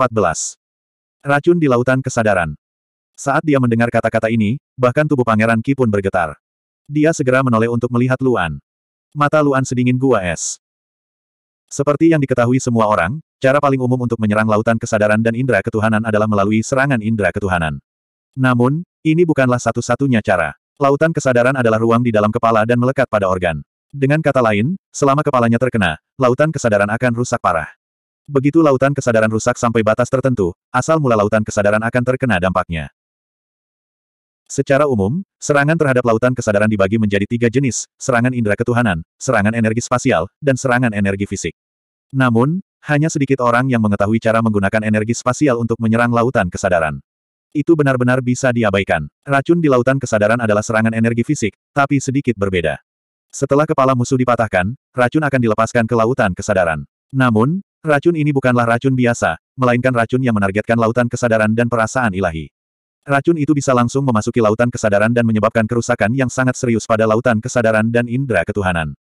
Racun di Lautan Kesadaran Saat dia mendengar kata-kata ini, bahkan tubuh Pangeran Ki pun bergetar. Dia segera menoleh untuk melihat Luan. Mata Luan sedingin gua es. Seperti yang diketahui semua orang, Cara paling umum untuk menyerang lautan kesadaran dan indera ketuhanan adalah melalui serangan indera ketuhanan. Namun, ini bukanlah satu-satunya cara. Lautan kesadaran adalah ruang di dalam kepala dan melekat pada organ. Dengan kata lain, selama kepalanya terkena, lautan kesadaran akan rusak parah. Begitu lautan kesadaran rusak sampai batas tertentu, asal mula lautan kesadaran akan terkena dampaknya. Secara umum, serangan terhadap lautan kesadaran dibagi menjadi tiga jenis, serangan indera ketuhanan, serangan energi spasial, dan serangan energi fisik. Namun, hanya sedikit orang yang mengetahui cara menggunakan energi spasial untuk menyerang lautan kesadaran. Itu benar-benar bisa diabaikan. Racun di lautan kesadaran adalah serangan energi fisik, tapi sedikit berbeda. Setelah kepala musuh dipatahkan, racun akan dilepaskan ke lautan kesadaran. Namun, racun ini bukanlah racun biasa, melainkan racun yang menargetkan lautan kesadaran dan perasaan ilahi. Racun itu bisa langsung memasuki lautan kesadaran dan menyebabkan kerusakan yang sangat serius pada lautan kesadaran dan indera ketuhanan.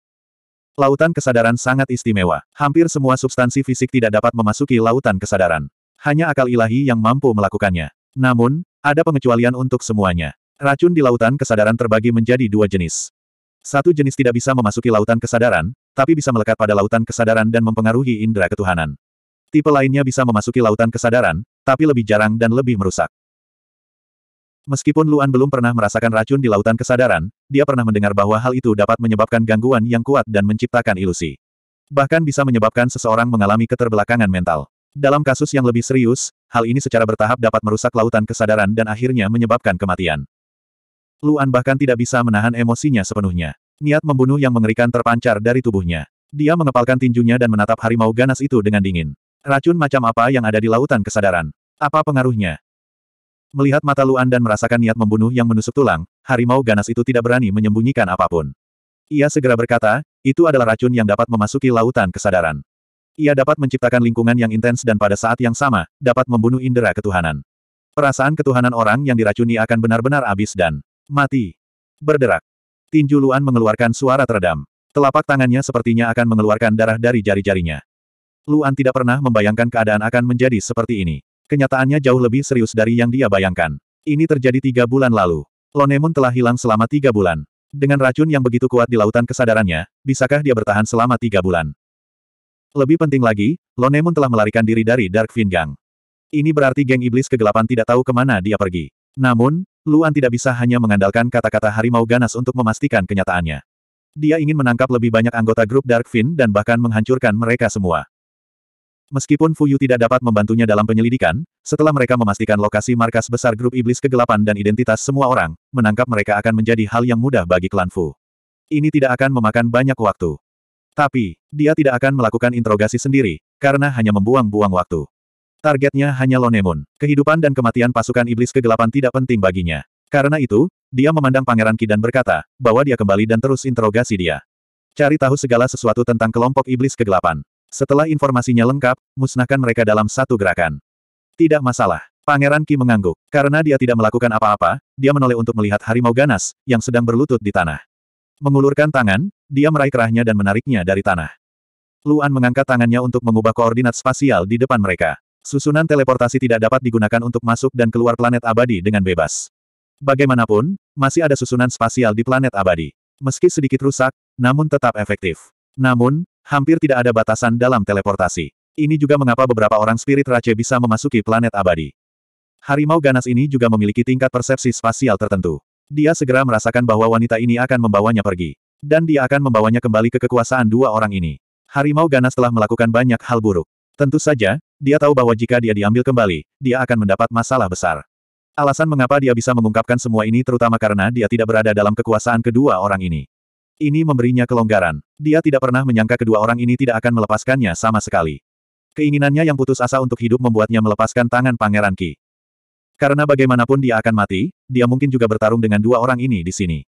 Lautan kesadaran sangat istimewa. Hampir semua substansi fisik tidak dapat memasuki lautan kesadaran. Hanya akal ilahi yang mampu melakukannya. Namun, ada pengecualian untuk semuanya. Racun di lautan kesadaran terbagi menjadi dua jenis. Satu jenis tidak bisa memasuki lautan kesadaran, tapi bisa melekat pada lautan kesadaran dan mempengaruhi indera ketuhanan. Tipe lainnya bisa memasuki lautan kesadaran, tapi lebih jarang dan lebih merusak. Meskipun Luan belum pernah merasakan racun di lautan kesadaran, dia pernah mendengar bahwa hal itu dapat menyebabkan gangguan yang kuat dan menciptakan ilusi. Bahkan bisa menyebabkan seseorang mengalami keterbelakangan mental. Dalam kasus yang lebih serius, hal ini secara bertahap dapat merusak lautan kesadaran dan akhirnya menyebabkan kematian. Luan bahkan tidak bisa menahan emosinya sepenuhnya. Niat membunuh yang mengerikan terpancar dari tubuhnya. Dia mengepalkan tinjunya dan menatap harimau ganas itu dengan dingin. Racun macam apa yang ada di lautan kesadaran? Apa pengaruhnya? Melihat mata Luan dan merasakan niat membunuh yang menusuk tulang, harimau ganas itu tidak berani menyembunyikan apapun. Ia segera berkata, itu adalah racun yang dapat memasuki lautan kesadaran. Ia dapat menciptakan lingkungan yang intens dan pada saat yang sama, dapat membunuh indera ketuhanan. Perasaan ketuhanan orang yang diracuni akan benar-benar habis dan mati. Berderak. Tinju Luan mengeluarkan suara teredam. Telapak tangannya sepertinya akan mengeluarkan darah dari jari-jarinya. Luan tidak pernah membayangkan keadaan akan menjadi seperti ini. Kenyataannya jauh lebih serius dari yang dia bayangkan. Ini terjadi tiga bulan lalu. Lonemun telah hilang selama tiga bulan. Dengan racun yang begitu kuat di lautan kesadarannya, bisakah dia bertahan selama tiga bulan? Lebih penting lagi, Lonemun telah melarikan diri dari Dark Gang. Ini berarti geng iblis kegelapan tidak tahu kemana dia pergi. Namun, Luan tidak bisa hanya mengandalkan kata-kata harimau ganas untuk memastikan kenyataannya. Dia ingin menangkap lebih banyak anggota grup Dark Fin dan bahkan menghancurkan mereka semua. Meskipun Fuyu tidak dapat membantunya dalam penyelidikan, setelah mereka memastikan lokasi markas besar grup iblis kegelapan dan identitas semua orang, menangkap mereka akan menjadi hal yang mudah bagi klan Fu. Ini tidak akan memakan banyak waktu. Tapi, dia tidak akan melakukan interogasi sendiri, karena hanya membuang-buang waktu. Targetnya hanya Lonemun. Kehidupan dan kematian pasukan iblis kegelapan tidak penting baginya. Karena itu, dia memandang Pangeran Ki dan berkata, bahwa dia kembali dan terus interogasi dia. Cari tahu segala sesuatu tentang kelompok iblis kegelapan. Setelah informasinya lengkap, musnahkan mereka dalam satu gerakan. Tidak masalah. Pangeran Ki mengangguk. Karena dia tidak melakukan apa-apa, dia menoleh untuk melihat harimau ganas, yang sedang berlutut di tanah. Mengulurkan tangan, dia meraih kerahnya dan menariknya dari tanah. Luan mengangkat tangannya untuk mengubah koordinat spasial di depan mereka. Susunan teleportasi tidak dapat digunakan untuk masuk dan keluar planet abadi dengan bebas. Bagaimanapun, masih ada susunan spasial di planet abadi. Meski sedikit rusak, namun tetap efektif. Namun, Hampir tidak ada batasan dalam teleportasi. Ini juga mengapa beberapa orang spirit race bisa memasuki planet abadi. Harimau ganas ini juga memiliki tingkat persepsi spasial tertentu. Dia segera merasakan bahwa wanita ini akan membawanya pergi. Dan dia akan membawanya kembali ke kekuasaan dua orang ini. Harimau ganas telah melakukan banyak hal buruk. Tentu saja, dia tahu bahwa jika dia diambil kembali, dia akan mendapat masalah besar. Alasan mengapa dia bisa mengungkapkan semua ini terutama karena dia tidak berada dalam kekuasaan kedua orang ini. Ini memberinya kelonggaran. Dia tidak pernah menyangka kedua orang ini tidak akan melepaskannya sama sekali. Keinginannya yang putus asa untuk hidup membuatnya melepaskan tangan Pangeran Ki. Karena bagaimanapun dia akan mati, dia mungkin juga bertarung dengan dua orang ini di sini.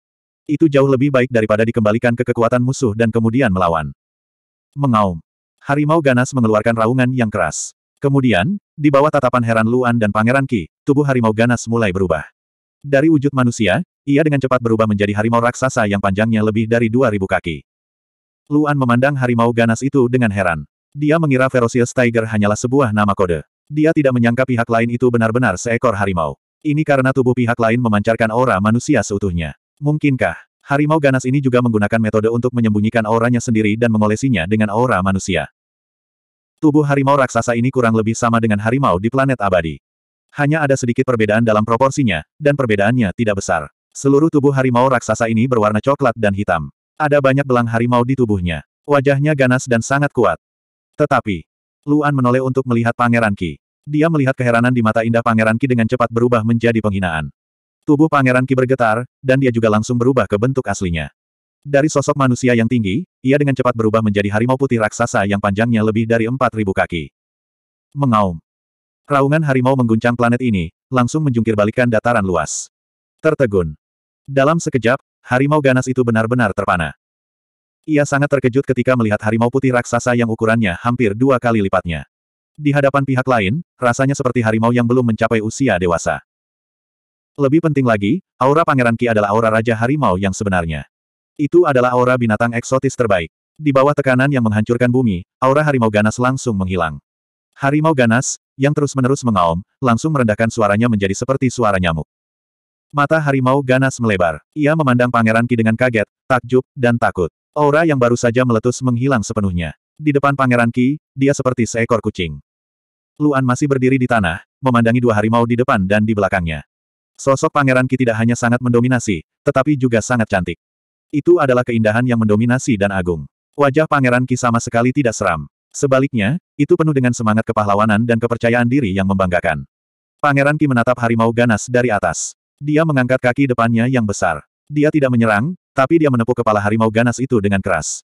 Itu jauh lebih baik daripada dikembalikan ke kekuatan musuh dan kemudian melawan. Mengaum. Harimau ganas mengeluarkan raungan yang keras. Kemudian, di bawah tatapan heran Luan dan Pangeran Ki, tubuh harimau ganas mulai berubah. Dari wujud manusia, ia dengan cepat berubah menjadi harimau raksasa yang panjangnya lebih dari 2.000 kaki. Luan memandang harimau ganas itu dengan heran. Dia mengira Ferocious Tiger hanyalah sebuah nama kode. Dia tidak menyangka pihak lain itu benar-benar seekor harimau. Ini karena tubuh pihak lain memancarkan aura manusia seutuhnya. Mungkinkah, harimau ganas ini juga menggunakan metode untuk menyembunyikan auranya sendiri dan mengolesinya dengan aura manusia. Tubuh harimau raksasa ini kurang lebih sama dengan harimau di planet abadi. Hanya ada sedikit perbedaan dalam proporsinya, dan perbedaannya tidak besar. Seluruh tubuh harimau raksasa ini berwarna coklat dan hitam. Ada banyak belang harimau di tubuhnya. Wajahnya ganas dan sangat kuat. Tetapi, Luan menoleh untuk melihat Pangeran Ki. Dia melihat keheranan di mata indah Pangeran Ki dengan cepat berubah menjadi penghinaan. Tubuh Pangeran Ki bergetar, dan dia juga langsung berubah ke bentuk aslinya. Dari sosok manusia yang tinggi, ia dengan cepat berubah menjadi harimau putih raksasa yang panjangnya lebih dari 4.000 kaki. Mengaum. Raungan harimau mengguncang planet ini, langsung menjungkir balikan dataran luas. Tertegun. Dalam sekejap, harimau ganas itu benar-benar terpana. Ia sangat terkejut ketika melihat harimau putih raksasa yang ukurannya hampir dua kali lipatnya. Di hadapan pihak lain, rasanya seperti harimau yang belum mencapai usia dewasa. Lebih penting lagi, aura Pangeran Ki adalah aura Raja Harimau yang sebenarnya. Itu adalah aura binatang eksotis terbaik. Di bawah tekanan yang menghancurkan bumi, aura harimau ganas langsung menghilang. Harimau ganas, yang terus-menerus mengaum, langsung merendahkan suaranya menjadi seperti suara nyamuk. Mata harimau ganas melebar. Ia memandang Pangeran Ki dengan kaget, takjub, dan takut. Aura yang baru saja meletus menghilang sepenuhnya. Di depan Pangeran Ki, dia seperti seekor kucing. Luan masih berdiri di tanah, memandangi dua harimau di depan dan di belakangnya. Sosok Pangeran Ki tidak hanya sangat mendominasi, tetapi juga sangat cantik. Itu adalah keindahan yang mendominasi dan agung. Wajah Pangeran Ki sama sekali tidak seram. Sebaliknya, itu penuh dengan semangat kepahlawanan dan kepercayaan diri yang membanggakan. Pangeran Ki menatap harimau ganas dari atas. Dia mengangkat kaki depannya yang besar. Dia tidak menyerang, tapi dia menepuk kepala harimau ganas itu dengan keras.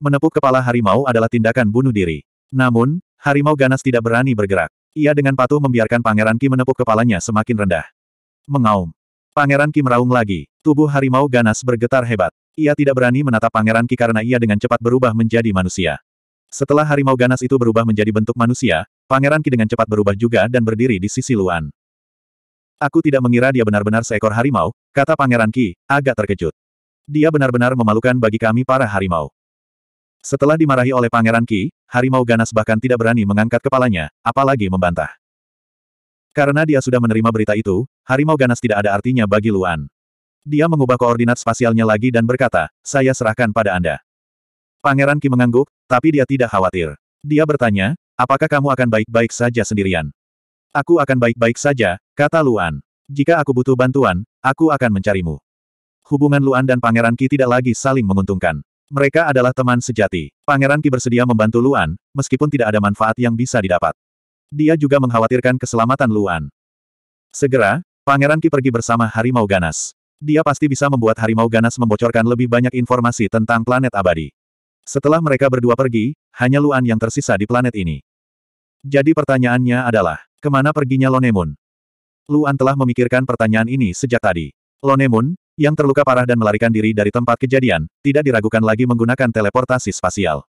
Menepuk kepala harimau adalah tindakan bunuh diri. Namun, harimau ganas tidak berani bergerak. Ia dengan patuh membiarkan Pangeran Ki menepuk kepalanya semakin rendah. Mengaum. Pangeran Ki meraung lagi. Tubuh harimau ganas bergetar hebat. Ia tidak berani menatap Pangeran Ki karena ia dengan cepat berubah menjadi manusia. Setelah harimau ganas itu berubah menjadi bentuk manusia, Pangeran Ki dengan cepat berubah juga dan berdiri di sisi Luan. Aku tidak mengira dia benar-benar seekor harimau, kata Pangeran Ki, agak terkejut. Dia benar-benar memalukan bagi kami para harimau. Setelah dimarahi oleh Pangeran Ki, harimau ganas bahkan tidak berani mengangkat kepalanya, apalagi membantah. Karena dia sudah menerima berita itu, harimau ganas tidak ada artinya bagi Luan. Dia mengubah koordinat spasialnya lagi dan berkata, saya serahkan pada Anda. Pangeran Ki mengangguk, tapi dia tidak khawatir. Dia bertanya, apakah kamu akan baik-baik saja sendirian? Aku akan baik-baik saja, kata Luan. Jika aku butuh bantuan, aku akan mencarimu. Hubungan Luan dan Pangeran Ki tidak lagi saling menguntungkan. Mereka adalah teman sejati. Pangeran Ki bersedia membantu Luan, meskipun tidak ada manfaat yang bisa didapat. Dia juga mengkhawatirkan keselamatan Luan. Segera, Pangeran Ki pergi bersama Harimau Ganas. Dia pasti bisa membuat Harimau Ganas membocorkan lebih banyak informasi tentang planet abadi. Setelah mereka berdua pergi, hanya Luan yang tersisa di planet ini. Jadi pertanyaannya adalah, Kemana perginya Lonemun? Luan telah memikirkan pertanyaan ini sejak tadi. Lonemun, yang terluka parah dan melarikan diri dari tempat kejadian, tidak diragukan lagi menggunakan teleportasi spasial.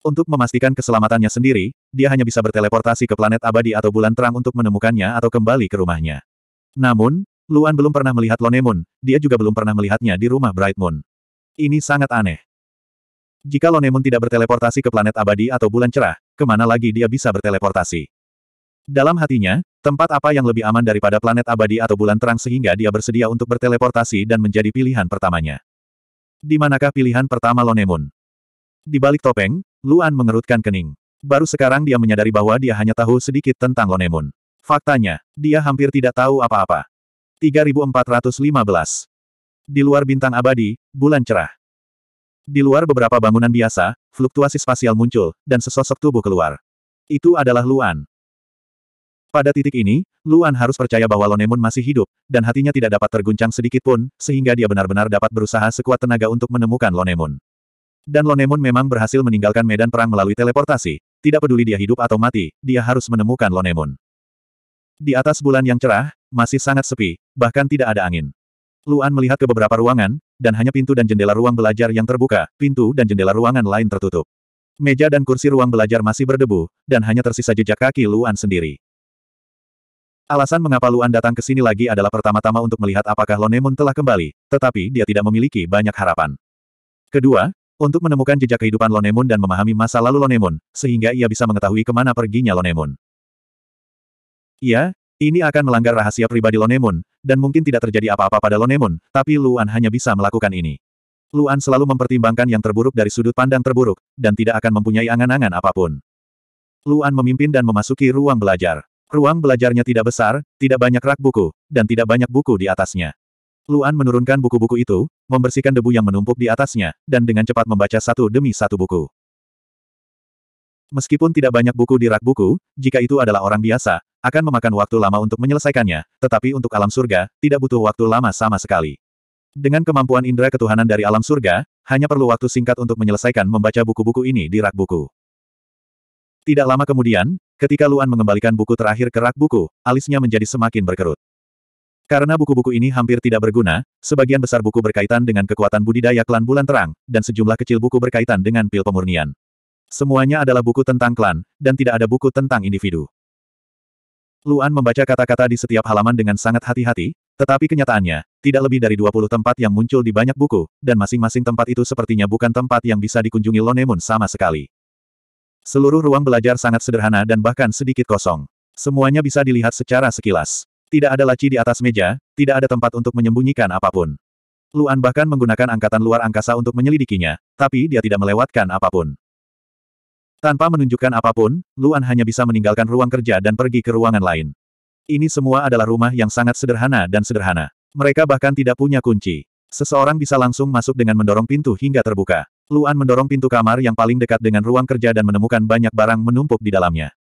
Untuk memastikan keselamatannya sendiri, dia hanya bisa berteleportasi ke planet abadi atau bulan terang untuk menemukannya atau kembali ke rumahnya. Namun, Luan belum pernah melihat Lonemun, dia juga belum pernah melihatnya di rumah Bright Ini sangat aneh. Jika Lonemun tidak berteleportasi ke planet abadi atau bulan cerah, kemana lagi dia bisa berteleportasi? Dalam hatinya, tempat apa yang lebih aman daripada planet abadi atau bulan terang sehingga dia bersedia untuk berteleportasi dan menjadi pilihan pertamanya. Di manakah pilihan pertama Lonemun? Di balik topeng, Luan mengerutkan kening. Baru sekarang dia menyadari bahwa dia hanya tahu sedikit tentang Lonemun. Faktanya, dia hampir tidak tahu apa-apa. 3415. Di luar bintang abadi, bulan cerah. Di luar beberapa bangunan biasa, fluktuasi spasial muncul, dan sesosok tubuh keluar. Itu adalah Luan. Pada titik ini, Luan harus percaya bahwa Lonemun masih hidup, dan hatinya tidak dapat terguncang sedikit pun, sehingga dia benar-benar dapat berusaha sekuat tenaga untuk menemukan Lonemun. Dan Lonemun memang berhasil meninggalkan medan perang melalui teleportasi. Tidak peduli dia hidup atau mati, dia harus menemukan Lonemun. Di atas bulan yang cerah, masih sangat sepi, bahkan tidak ada angin. Luan melihat ke beberapa ruangan, dan hanya pintu dan jendela ruang belajar yang terbuka, pintu dan jendela ruangan lain tertutup. Meja dan kursi ruang belajar masih berdebu, dan hanya tersisa jejak kaki Luan sendiri. Alasan mengapa Luan datang ke sini lagi adalah pertama-tama untuk melihat apakah Lonemun telah kembali, tetapi dia tidak memiliki banyak harapan. Kedua, untuk menemukan jejak kehidupan Lonemun dan memahami masa lalu Lonemun, sehingga ia bisa mengetahui kemana perginya Lonemun. Iya, ini akan melanggar rahasia pribadi Lonemun, dan mungkin tidak terjadi apa-apa pada Lonemun, tapi Luan hanya bisa melakukan ini. Luan selalu mempertimbangkan yang terburuk dari sudut pandang terburuk, dan tidak akan mempunyai angan-angan apapun. Luan memimpin dan memasuki ruang belajar. Ruang belajarnya tidak besar, tidak banyak rak buku, dan tidak banyak buku di atasnya. Luan menurunkan buku-buku itu, membersihkan debu yang menumpuk di atasnya, dan dengan cepat membaca satu demi satu buku. Meskipun tidak banyak buku di rak buku, jika itu adalah orang biasa, akan memakan waktu lama untuk menyelesaikannya, tetapi untuk alam surga, tidak butuh waktu lama sama sekali. Dengan kemampuan indera ketuhanan dari alam surga, hanya perlu waktu singkat untuk menyelesaikan membaca buku-buku ini di rak buku. Tidak lama kemudian, ketika Luan mengembalikan buku terakhir ke rak buku, alisnya menjadi semakin berkerut. Karena buku-buku ini hampir tidak berguna, sebagian besar buku berkaitan dengan kekuatan budidaya klan bulan terang, dan sejumlah kecil buku berkaitan dengan pil pemurnian. Semuanya adalah buku tentang klan, dan tidak ada buku tentang individu. Luan membaca kata-kata di setiap halaman dengan sangat hati-hati, tetapi kenyataannya, tidak lebih dari 20 tempat yang muncul di banyak buku, dan masing-masing tempat itu sepertinya bukan tempat yang bisa dikunjungi Lonemun sama sekali. Seluruh ruang belajar sangat sederhana dan bahkan sedikit kosong. Semuanya bisa dilihat secara sekilas. Tidak ada laci di atas meja, tidak ada tempat untuk menyembunyikan apapun. Luan bahkan menggunakan angkatan luar angkasa untuk menyelidikinya, tapi dia tidak melewatkan apapun. Tanpa menunjukkan apapun, Luan hanya bisa meninggalkan ruang kerja dan pergi ke ruangan lain. Ini semua adalah rumah yang sangat sederhana dan sederhana. Mereka bahkan tidak punya kunci. Seseorang bisa langsung masuk dengan mendorong pintu hingga terbuka. Luan mendorong pintu kamar yang paling dekat dengan ruang kerja dan menemukan banyak barang menumpuk di dalamnya.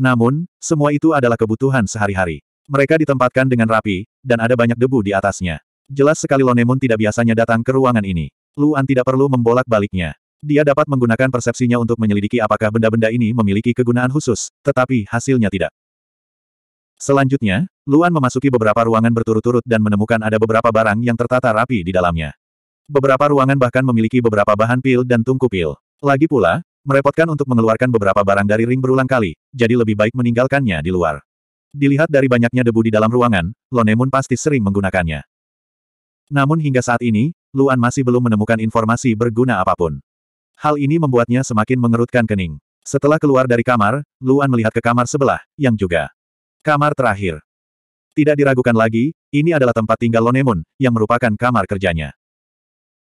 Namun, semua itu adalah kebutuhan sehari-hari. Mereka ditempatkan dengan rapi, dan ada banyak debu di atasnya. Jelas sekali Lonemun tidak biasanya datang ke ruangan ini. Luan tidak perlu membolak-baliknya. Dia dapat menggunakan persepsinya untuk menyelidiki apakah benda-benda ini memiliki kegunaan khusus, tetapi hasilnya tidak. Selanjutnya, Luan memasuki beberapa ruangan berturut-turut dan menemukan ada beberapa barang yang tertata rapi di dalamnya. Beberapa ruangan bahkan memiliki beberapa bahan pil dan tungku pil. Lagi pula, merepotkan untuk mengeluarkan beberapa barang dari ring berulang kali, jadi lebih baik meninggalkannya di luar. Dilihat dari banyaknya debu di dalam ruangan, Lonemun pasti sering menggunakannya. Namun hingga saat ini, Luan masih belum menemukan informasi berguna apapun. Hal ini membuatnya semakin mengerutkan kening. Setelah keluar dari kamar, Luan melihat ke kamar sebelah, yang juga kamar terakhir. Tidak diragukan lagi, ini adalah tempat tinggal Lonemun, yang merupakan kamar kerjanya.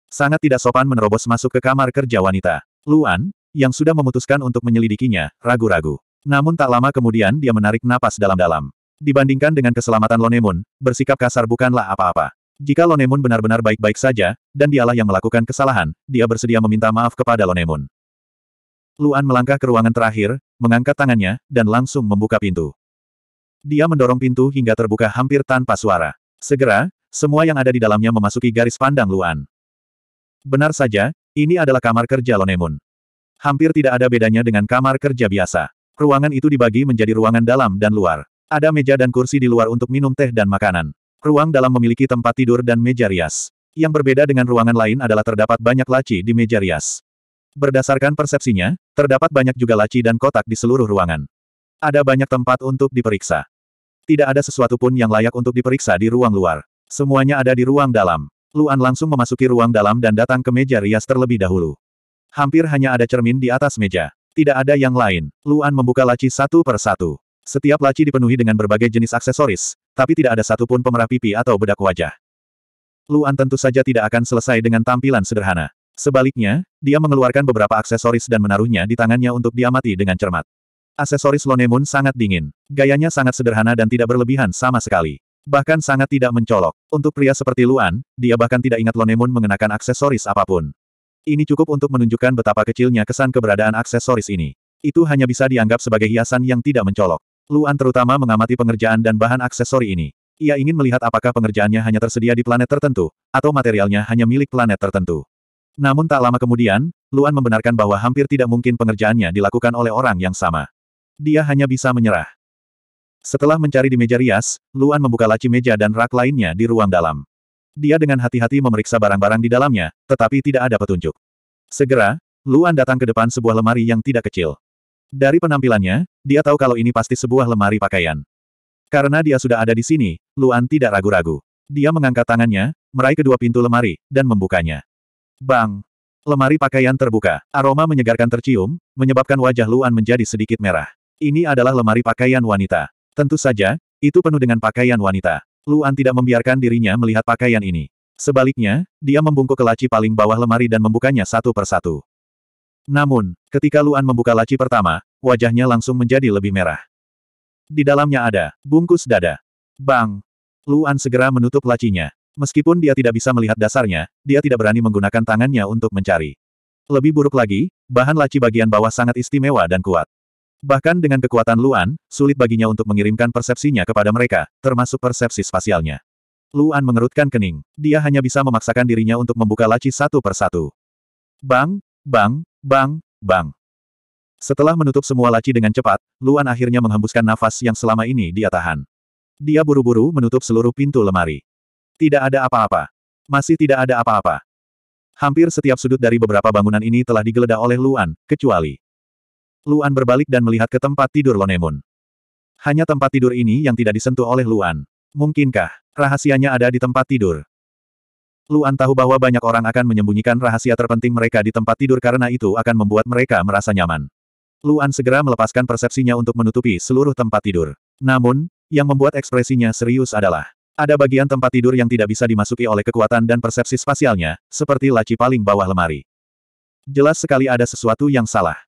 Sangat tidak sopan menerobos masuk ke kamar kerja wanita. Luan, yang sudah memutuskan untuk menyelidikinya, ragu-ragu. Namun tak lama kemudian dia menarik napas dalam-dalam. Dibandingkan dengan keselamatan Lonemun, bersikap kasar bukanlah apa-apa. Jika Lonemun benar-benar baik-baik saja, dan dialah yang melakukan kesalahan, dia bersedia meminta maaf kepada Lonemun. Luan melangkah ke ruangan terakhir, mengangkat tangannya, dan langsung membuka pintu. Dia mendorong pintu hingga terbuka hampir tanpa suara. Segera, semua yang ada di dalamnya memasuki garis pandang Luan. Benar saja, ini adalah kamar kerja Lonemun. Hampir tidak ada bedanya dengan kamar kerja biasa. Ruangan itu dibagi menjadi ruangan dalam dan luar. Ada meja dan kursi di luar untuk minum teh dan makanan. Ruang dalam memiliki tempat tidur dan meja rias. Yang berbeda dengan ruangan lain adalah terdapat banyak laci di meja rias. Berdasarkan persepsinya, terdapat banyak juga laci dan kotak di seluruh ruangan. Ada banyak tempat untuk diperiksa. Tidak ada sesuatu pun yang layak untuk diperiksa di ruang luar. Semuanya ada di ruang dalam. Luan langsung memasuki ruang dalam dan datang ke meja rias terlebih dahulu. Hampir hanya ada cermin di atas meja. Tidak ada yang lain. Luan membuka laci satu per satu. Setiap laci dipenuhi dengan berbagai jenis aksesoris, tapi tidak ada satupun pemerah pipi atau bedak wajah. Luan tentu saja tidak akan selesai dengan tampilan sederhana. Sebaliknya, dia mengeluarkan beberapa aksesoris dan menaruhnya di tangannya untuk diamati dengan cermat. Aksesoris Lonemun sangat dingin. Gayanya sangat sederhana dan tidak berlebihan sama sekali. Bahkan sangat tidak mencolok. Untuk pria seperti Luan, dia bahkan tidak ingat Lonemun mengenakan aksesoris apapun. Ini cukup untuk menunjukkan betapa kecilnya kesan keberadaan aksesoris ini. Itu hanya bisa dianggap sebagai hiasan yang tidak mencolok. Luan terutama mengamati pengerjaan dan bahan aksesoris ini. Ia ingin melihat apakah pengerjaannya hanya tersedia di planet tertentu, atau materialnya hanya milik planet tertentu. Namun tak lama kemudian, Luan membenarkan bahwa hampir tidak mungkin pengerjaannya dilakukan oleh orang yang sama. Dia hanya bisa menyerah. Setelah mencari di meja rias, Luan membuka laci meja dan rak lainnya di ruang dalam. Dia dengan hati-hati memeriksa barang-barang di dalamnya, tetapi tidak ada petunjuk. Segera, Luan datang ke depan sebuah lemari yang tidak kecil. Dari penampilannya, dia tahu kalau ini pasti sebuah lemari pakaian. Karena dia sudah ada di sini, Luan tidak ragu-ragu. Dia mengangkat tangannya, meraih kedua pintu lemari, dan membukanya. Bang! Lemari pakaian terbuka. Aroma menyegarkan tercium, menyebabkan wajah Luan menjadi sedikit merah. Ini adalah lemari pakaian wanita. Tentu saja, itu penuh dengan pakaian wanita. Luan tidak membiarkan dirinya melihat pakaian ini. Sebaliknya, dia membungkuk ke laci paling bawah lemari dan membukanya satu persatu. Namun, ketika Luan membuka laci pertama, wajahnya langsung menjadi lebih merah. Di dalamnya ada bungkus dada. Bang! Luan segera menutup lacinya. Meskipun dia tidak bisa melihat dasarnya, dia tidak berani menggunakan tangannya untuk mencari. Lebih buruk lagi, bahan laci bagian bawah sangat istimewa dan kuat. Bahkan dengan kekuatan Luan, sulit baginya untuk mengirimkan persepsinya kepada mereka, termasuk persepsi spasialnya. Luan mengerutkan kening. Dia hanya bisa memaksakan dirinya untuk membuka laci satu persatu. Bang, bang, bang, bang. Setelah menutup semua laci dengan cepat, Luan akhirnya menghembuskan nafas yang selama ini dia tahan. Dia buru-buru menutup seluruh pintu lemari. Tidak ada apa-apa. Masih tidak ada apa-apa. Hampir setiap sudut dari beberapa bangunan ini telah digeledah oleh Luan, kecuali Luan berbalik dan melihat ke tempat tidur Lonemun. Hanya tempat tidur ini yang tidak disentuh oleh Luan. Mungkinkah rahasianya ada di tempat tidur? Luan tahu bahwa banyak orang akan menyembunyikan rahasia terpenting mereka di tempat tidur karena itu akan membuat mereka merasa nyaman. Luan segera melepaskan persepsinya untuk menutupi seluruh tempat tidur. Namun, yang membuat ekspresinya serius adalah ada bagian tempat tidur yang tidak bisa dimasuki oleh kekuatan dan persepsi spasialnya, seperti laci paling bawah lemari. Jelas sekali ada sesuatu yang salah.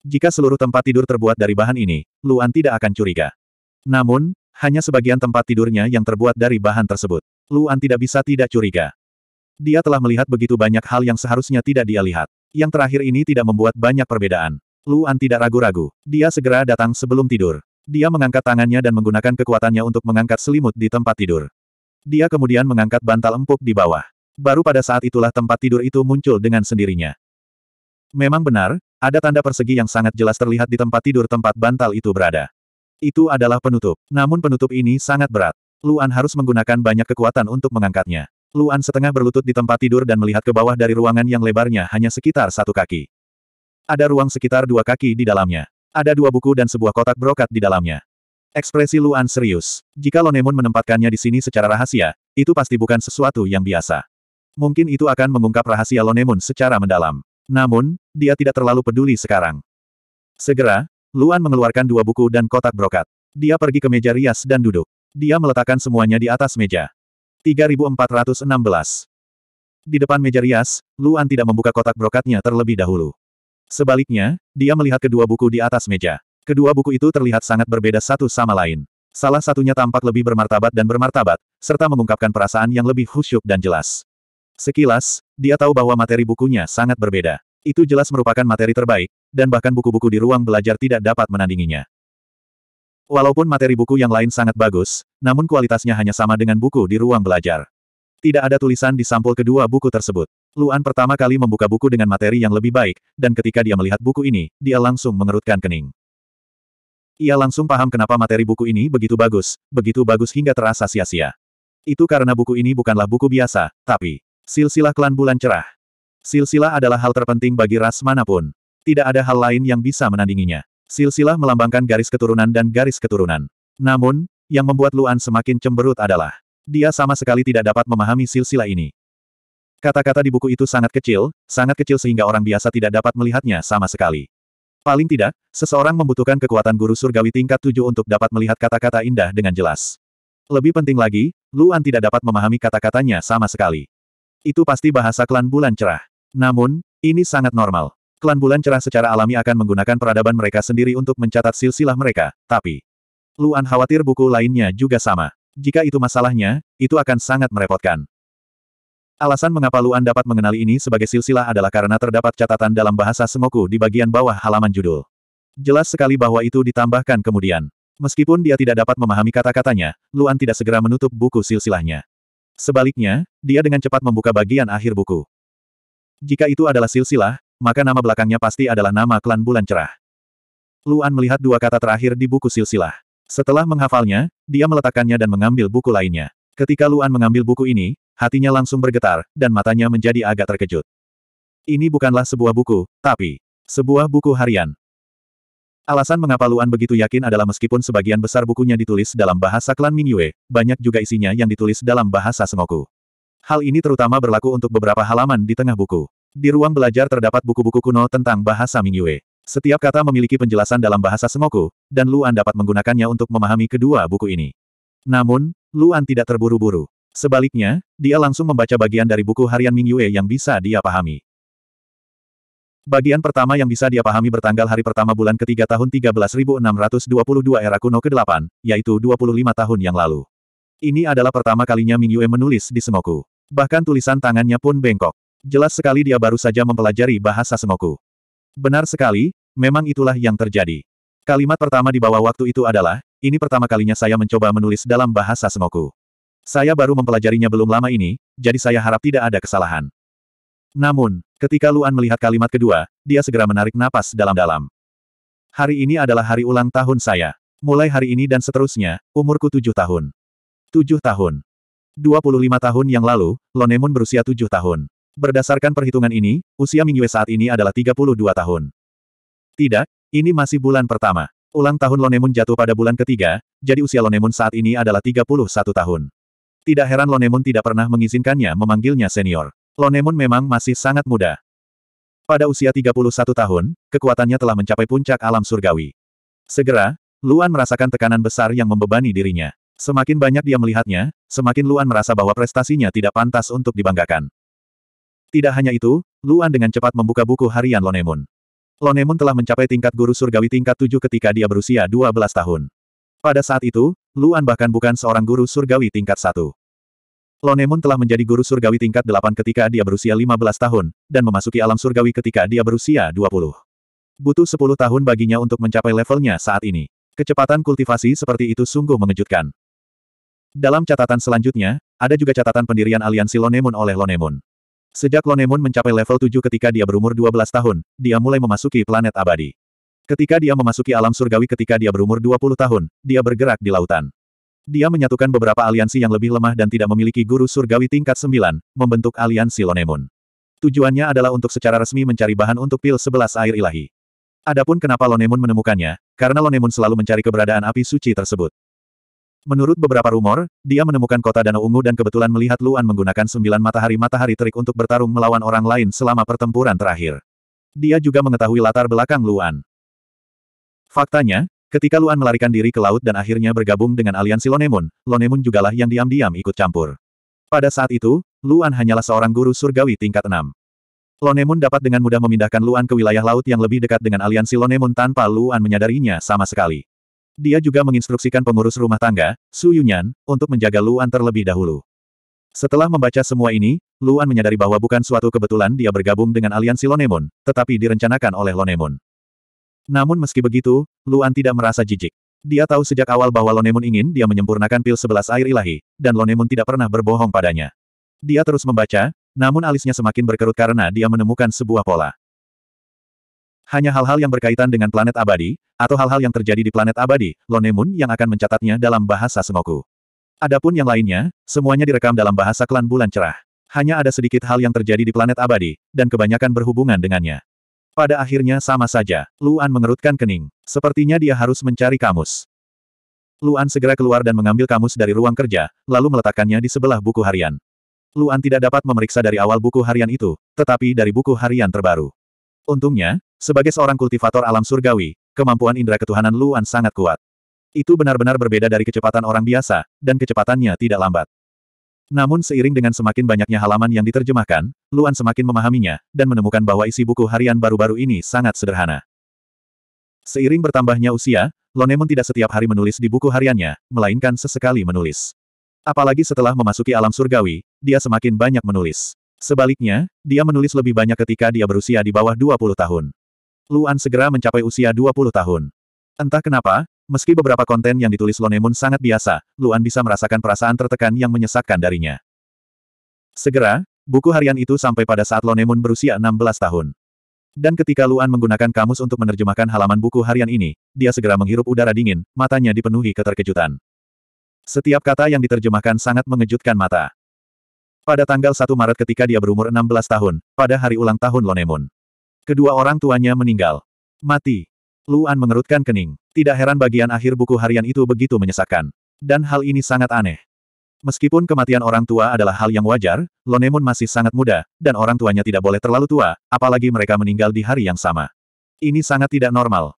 Jika seluruh tempat tidur terbuat dari bahan ini, Luan tidak akan curiga. Namun, hanya sebagian tempat tidurnya yang terbuat dari bahan tersebut. Luan tidak bisa tidak curiga. Dia telah melihat begitu banyak hal yang seharusnya tidak dia lihat. Yang terakhir ini tidak membuat banyak perbedaan. Luan tidak ragu-ragu. Dia segera datang sebelum tidur. Dia mengangkat tangannya dan menggunakan kekuatannya untuk mengangkat selimut di tempat tidur. Dia kemudian mengangkat bantal empuk di bawah. Baru pada saat itulah tempat tidur itu muncul dengan sendirinya. Memang benar, ada tanda persegi yang sangat jelas terlihat di tempat tidur tempat bantal itu berada. Itu adalah penutup. Namun penutup ini sangat berat. Luan harus menggunakan banyak kekuatan untuk mengangkatnya. Luan setengah berlutut di tempat tidur dan melihat ke bawah dari ruangan yang lebarnya hanya sekitar satu kaki. Ada ruang sekitar dua kaki di dalamnya. Ada dua buku dan sebuah kotak brokat di dalamnya. Ekspresi Luan serius. Jika Lonemon menempatkannya di sini secara rahasia, itu pasti bukan sesuatu yang biasa. Mungkin itu akan mengungkap rahasia Lonemon secara mendalam. Namun, dia tidak terlalu peduli sekarang. Segera, Luan mengeluarkan dua buku dan kotak brokat. Dia pergi ke meja rias dan duduk. Dia meletakkan semuanya di atas meja. 3416 Di depan meja rias, Luan tidak membuka kotak brokatnya terlebih dahulu. Sebaliknya, dia melihat kedua buku di atas meja. Kedua buku itu terlihat sangat berbeda satu sama lain. Salah satunya tampak lebih bermartabat dan bermartabat, serta mengungkapkan perasaan yang lebih khusyuk dan jelas. Sekilas, dia tahu bahwa materi bukunya sangat berbeda. Itu jelas merupakan materi terbaik, dan bahkan buku-buku di ruang belajar tidak dapat menandinginya. Walaupun materi buku yang lain sangat bagus, namun kualitasnya hanya sama dengan buku di ruang belajar. Tidak ada tulisan di sampul kedua buku tersebut. Luan pertama kali membuka buku dengan materi yang lebih baik, dan ketika dia melihat buku ini, dia langsung mengerutkan kening. Ia langsung paham kenapa materi buku ini begitu bagus, begitu bagus hingga terasa sia-sia. Itu karena buku ini bukanlah buku biasa, tapi Silsilah klan bulan cerah. Silsilah adalah hal terpenting bagi ras manapun. Tidak ada hal lain yang bisa menandinginya. Silsilah melambangkan garis keturunan dan garis keturunan. Namun, yang membuat Luan semakin cemberut adalah, dia sama sekali tidak dapat memahami silsilah ini. Kata-kata di buku itu sangat kecil, sangat kecil sehingga orang biasa tidak dapat melihatnya sama sekali. Paling tidak, seseorang membutuhkan kekuatan guru surgawi tingkat tujuh untuk dapat melihat kata-kata indah dengan jelas. Lebih penting lagi, Luan tidak dapat memahami kata-katanya sama sekali. Itu pasti bahasa klan bulan cerah. Namun, ini sangat normal. Klan bulan cerah secara alami akan menggunakan peradaban mereka sendiri untuk mencatat silsilah mereka, tapi Luan khawatir buku lainnya juga sama. Jika itu masalahnya, itu akan sangat merepotkan. Alasan mengapa Luan dapat mengenali ini sebagai silsilah adalah karena terdapat catatan dalam bahasa Semoku di bagian bawah halaman judul. Jelas sekali bahwa itu ditambahkan kemudian. Meskipun dia tidak dapat memahami kata-katanya, Luan tidak segera menutup buku silsilahnya. Sebaliknya, dia dengan cepat membuka bagian akhir buku. Jika itu adalah silsilah, maka nama belakangnya pasti adalah nama klan bulan cerah. Luan melihat dua kata terakhir di buku silsilah. Setelah menghafalnya, dia meletakkannya dan mengambil buku lainnya. Ketika Luan mengambil buku ini, hatinya langsung bergetar, dan matanya menjadi agak terkejut. Ini bukanlah sebuah buku, tapi sebuah buku harian. Alasan mengapa Luan begitu yakin adalah meskipun sebagian besar bukunya ditulis dalam bahasa klan Mingyue, banyak juga isinya yang ditulis dalam bahasa Sengoku. Hal ini terutama berlaku untuk beberapa halaman di tengah buku. Di ruang belajar terdapat buku-buku kuno tentang bahasa Mingyue. Setiap kata memiliki penjelasan dalam bahasa Sengoku, dan Luan dapat menggunakannya untuk memahami kedua buku ini. Namun, Luan tidak terburu-buru. Sebaliknya, dia langsung membaca bagian dari buku harian Mingyue yang bisa dia pahami. Bagian pertama yang bisa dia pahami bertanggal hari pertama bulan ketiga tahun 13622 era kuno ke-8, yaitu 25 tahun yang lalu. Ini adalah pertama kalinya Ming Yue menulis di Semoku. Bahkan tulisan tangannya pun bengkok. Jelas sekali dia baru saja mempelajari bahasa Semoku. Benar sekali, memang itulah yang terjadi. Kalimat pertama di bawah waktu itu adalah, ini pertama kalinya saya mencoba menulis dalam bahasa Semoku. Saya baru mempelajarinya belum lama ini, jadi saya harap tidak ada kesalahan. Namun, Ketika Luan melihat kalimat kedua, dia segera menarik napas dalam-dalam. Hari ini adalah hari ulang tahun saya. Mulai hari ini dan seterusnya, umurku tujuh tahun. Tujuh tahun. Dua puluh lima tahun yang lalu, Lonemun berusia tujuh tahun. Berdasarkan perhitungan ini, usia Mingyue saat ini adalah tiga puluh dua tahun. Tidak, ini masih bulan pertama. Ulang tahun Lonemun jatuh pada bulan ketiga, jadi usia Lonemun saat ini adalah tiga puluh satu tahun. Tidak heran Lonemun tidak pernah mengizinkannya memanggilnya senior. Lonemon memang masih sangat muda. Pada usia 31 tahun, kekuatannya telah mencapai puncak alam surgawi. Segera, Luan merasakan tekanan besar yang membebani dirinya. Semakin banyak dia melihatnya, semakin Luan merasa bahwa prestasinya tidak pantas untuk dibanggakan. Tidak hanya itu, Luan dengan cepat membuka buku harian Lonemon. Lonemon telah mencapai tingkat guru surgawi tingkat 7 ketika dia berusia 12 tahun. Pada saat itu, Luan bahkan bukan seorang guru surgawi tingkat 1. Lonemon telah menjadi guru surgawi tingkat 8 ketika dia berusia 15 tahun, dan memasuki alam surgawi ketika dia berusia 20. Butuh 10 tahun baginya untuk mencapai levelnya saat ini. Kecepatan kultivasi seperti itu sungguh mengejutkan. Dalam catatan selanjutnya, ada juga catatan pendirian aliansi Lonemon oleh Lonemon. Sejak Lonemon mencapai level 7 ketika dia berumur 12 tahun, dia mulai memasuki planet abadi. Ketika dia memasuki alam surgawi ketika dia berumur 20 tahun, dia bergerak di lautan. Dia menyatukan beberapa aliansi yang lebih lemah dan tidak memiliki guru surgawi tingkat 9, membentuk aliansi Lonemun. Tujuannya adalah untuk secara resmi mencari bahan untuk pil sebelas air ilahi. Adapun kenapa Lonemun menemukannya, karena Lonemun selalu mencari keberadaan api suci tersebut. Menurut beberapa rumor, dia menemukan kota Danau Ungu dan kebetulan melihat Luan menggunakan sembilan matahari-matahari terik untuk bertarung melawan orang lain selama pertempuran terakhir. Dia juga mengetahui latar belakang Luan. Faktanya, Ketika Luan melarikan diri ke laut dan akhirnya bergabung dengan aliansi Lonemun, Lonemun jugalah yang diam-diam ikut campur. Pada saat itu, Luan hanyalah seorang guru surgawi tingkat 6. Lonemun dapat dengan mudah memindahkan Luan ke wilayah laut yang lebih dekat dengan aliansi Lonemun tanpa Luan menyadarinya sama sekali. Dia juga menginstruksikan pengurus rumah tangga, Su Yunyan, untuk menjaga Luan terlebih dahulu. Setelah membaca semua ini, Luan menyadari bahwa bukan suatu kebetulan dia bergabung dengan aliansi Lonemun, tetapi direncanakan oleh Lonemun. Namun meski begitu, Luan tidak merasa jijik. Dia tahu sejak awal bahwa Lonemun ingin dia menyempurnakan pil sebelas air ilahi, dan Lonemun tidak pernah berbohong padanya. Dia terus membaca, namun alisnya semakin berkerut karena dia menemukan sebuah pola. Hanya hal-hal yang berkaitan dengan planet abadi, atau hal-hal yang terjadi di planet abadi, Lonemun yang akan mencatatnya dalam bahasa Sengoku. Adapun yang lainnya, semuanya direkam dalam bahasa klan bulan cerah. Hanya ada sedikit hal yang terjadi di planet abadi, dan kebanyakan berhubungan dengannya. Pada akhirnya sama saja, Luan mengerutkan kening. Sepertinya dia harus mencari kamus. Luan segera keluar dan mengambil kamus dari ruang kerja, lalu meletakkannya di sebelah buku harian. Luan tidak dapat memeriksa dari awal buku harian itu, tetapi dari buku harian terbaru. Untungnya, sebagai seorang kultivator alam surgawi, kemampuan indera ketuhanan Luan sangat kuat. Itu benar-benar berbeda dari kecepatan orang biasa, dan kecepatannya tidak lambat. Namun seiring dengan semakin banyaknya halaman yang diterjemahkan, Luan semakin memahaminya, dan menemukan bahwa isi buku harian baru-baru ini sangat sederhana. Seiring bertambahnya usia, Lonemon tidak setiap hari menulis di buku hariannya, melainkan sesekali menulis. Apalagi setelah memasuki alam surgawi, dia semakin banyak menulis. Sebaliknya, dia menulis lebih banyak ketika dia berusia di bawah 20 tahun. Luan segera mencapai usia 20 tahun. Entah kenapa, Meski beberapa konten yang ditulis Lonemun sangat biasa, Luan bisa merasakan perasaan tertekan yang menyesakkan darinya. Segera, buku harian itu sampai pada saat Lonemun berusia 16 tahun. Dan ketika Luan menggunakan kamus untuk menerjemahkan halaman buku harian ini, dia segera menghirup udara dingin, matanya dipenuhi keterkejutan. Setiap kata yang diterjemahkan sangat mengejutkan mata. Pada tanggal 1 Maret ketika dia berumur 16 tahun, pada hari ulang tahun Lonemun. Kedua orang tuanya meninggal. Mati. Luan mengerutkan kening. Tidak heran bagian akhir buku harian itu begitu menyesakkan. Dan hal ini sangat aneh. Meskipun kematian orang tua adalah hal yang wajar, Lonemon masih sangat muda, dan orang tuanya tidak boleh terlalu tua, apalagi mereka meninggal di hari yang sama. Ini sangat tidak normal.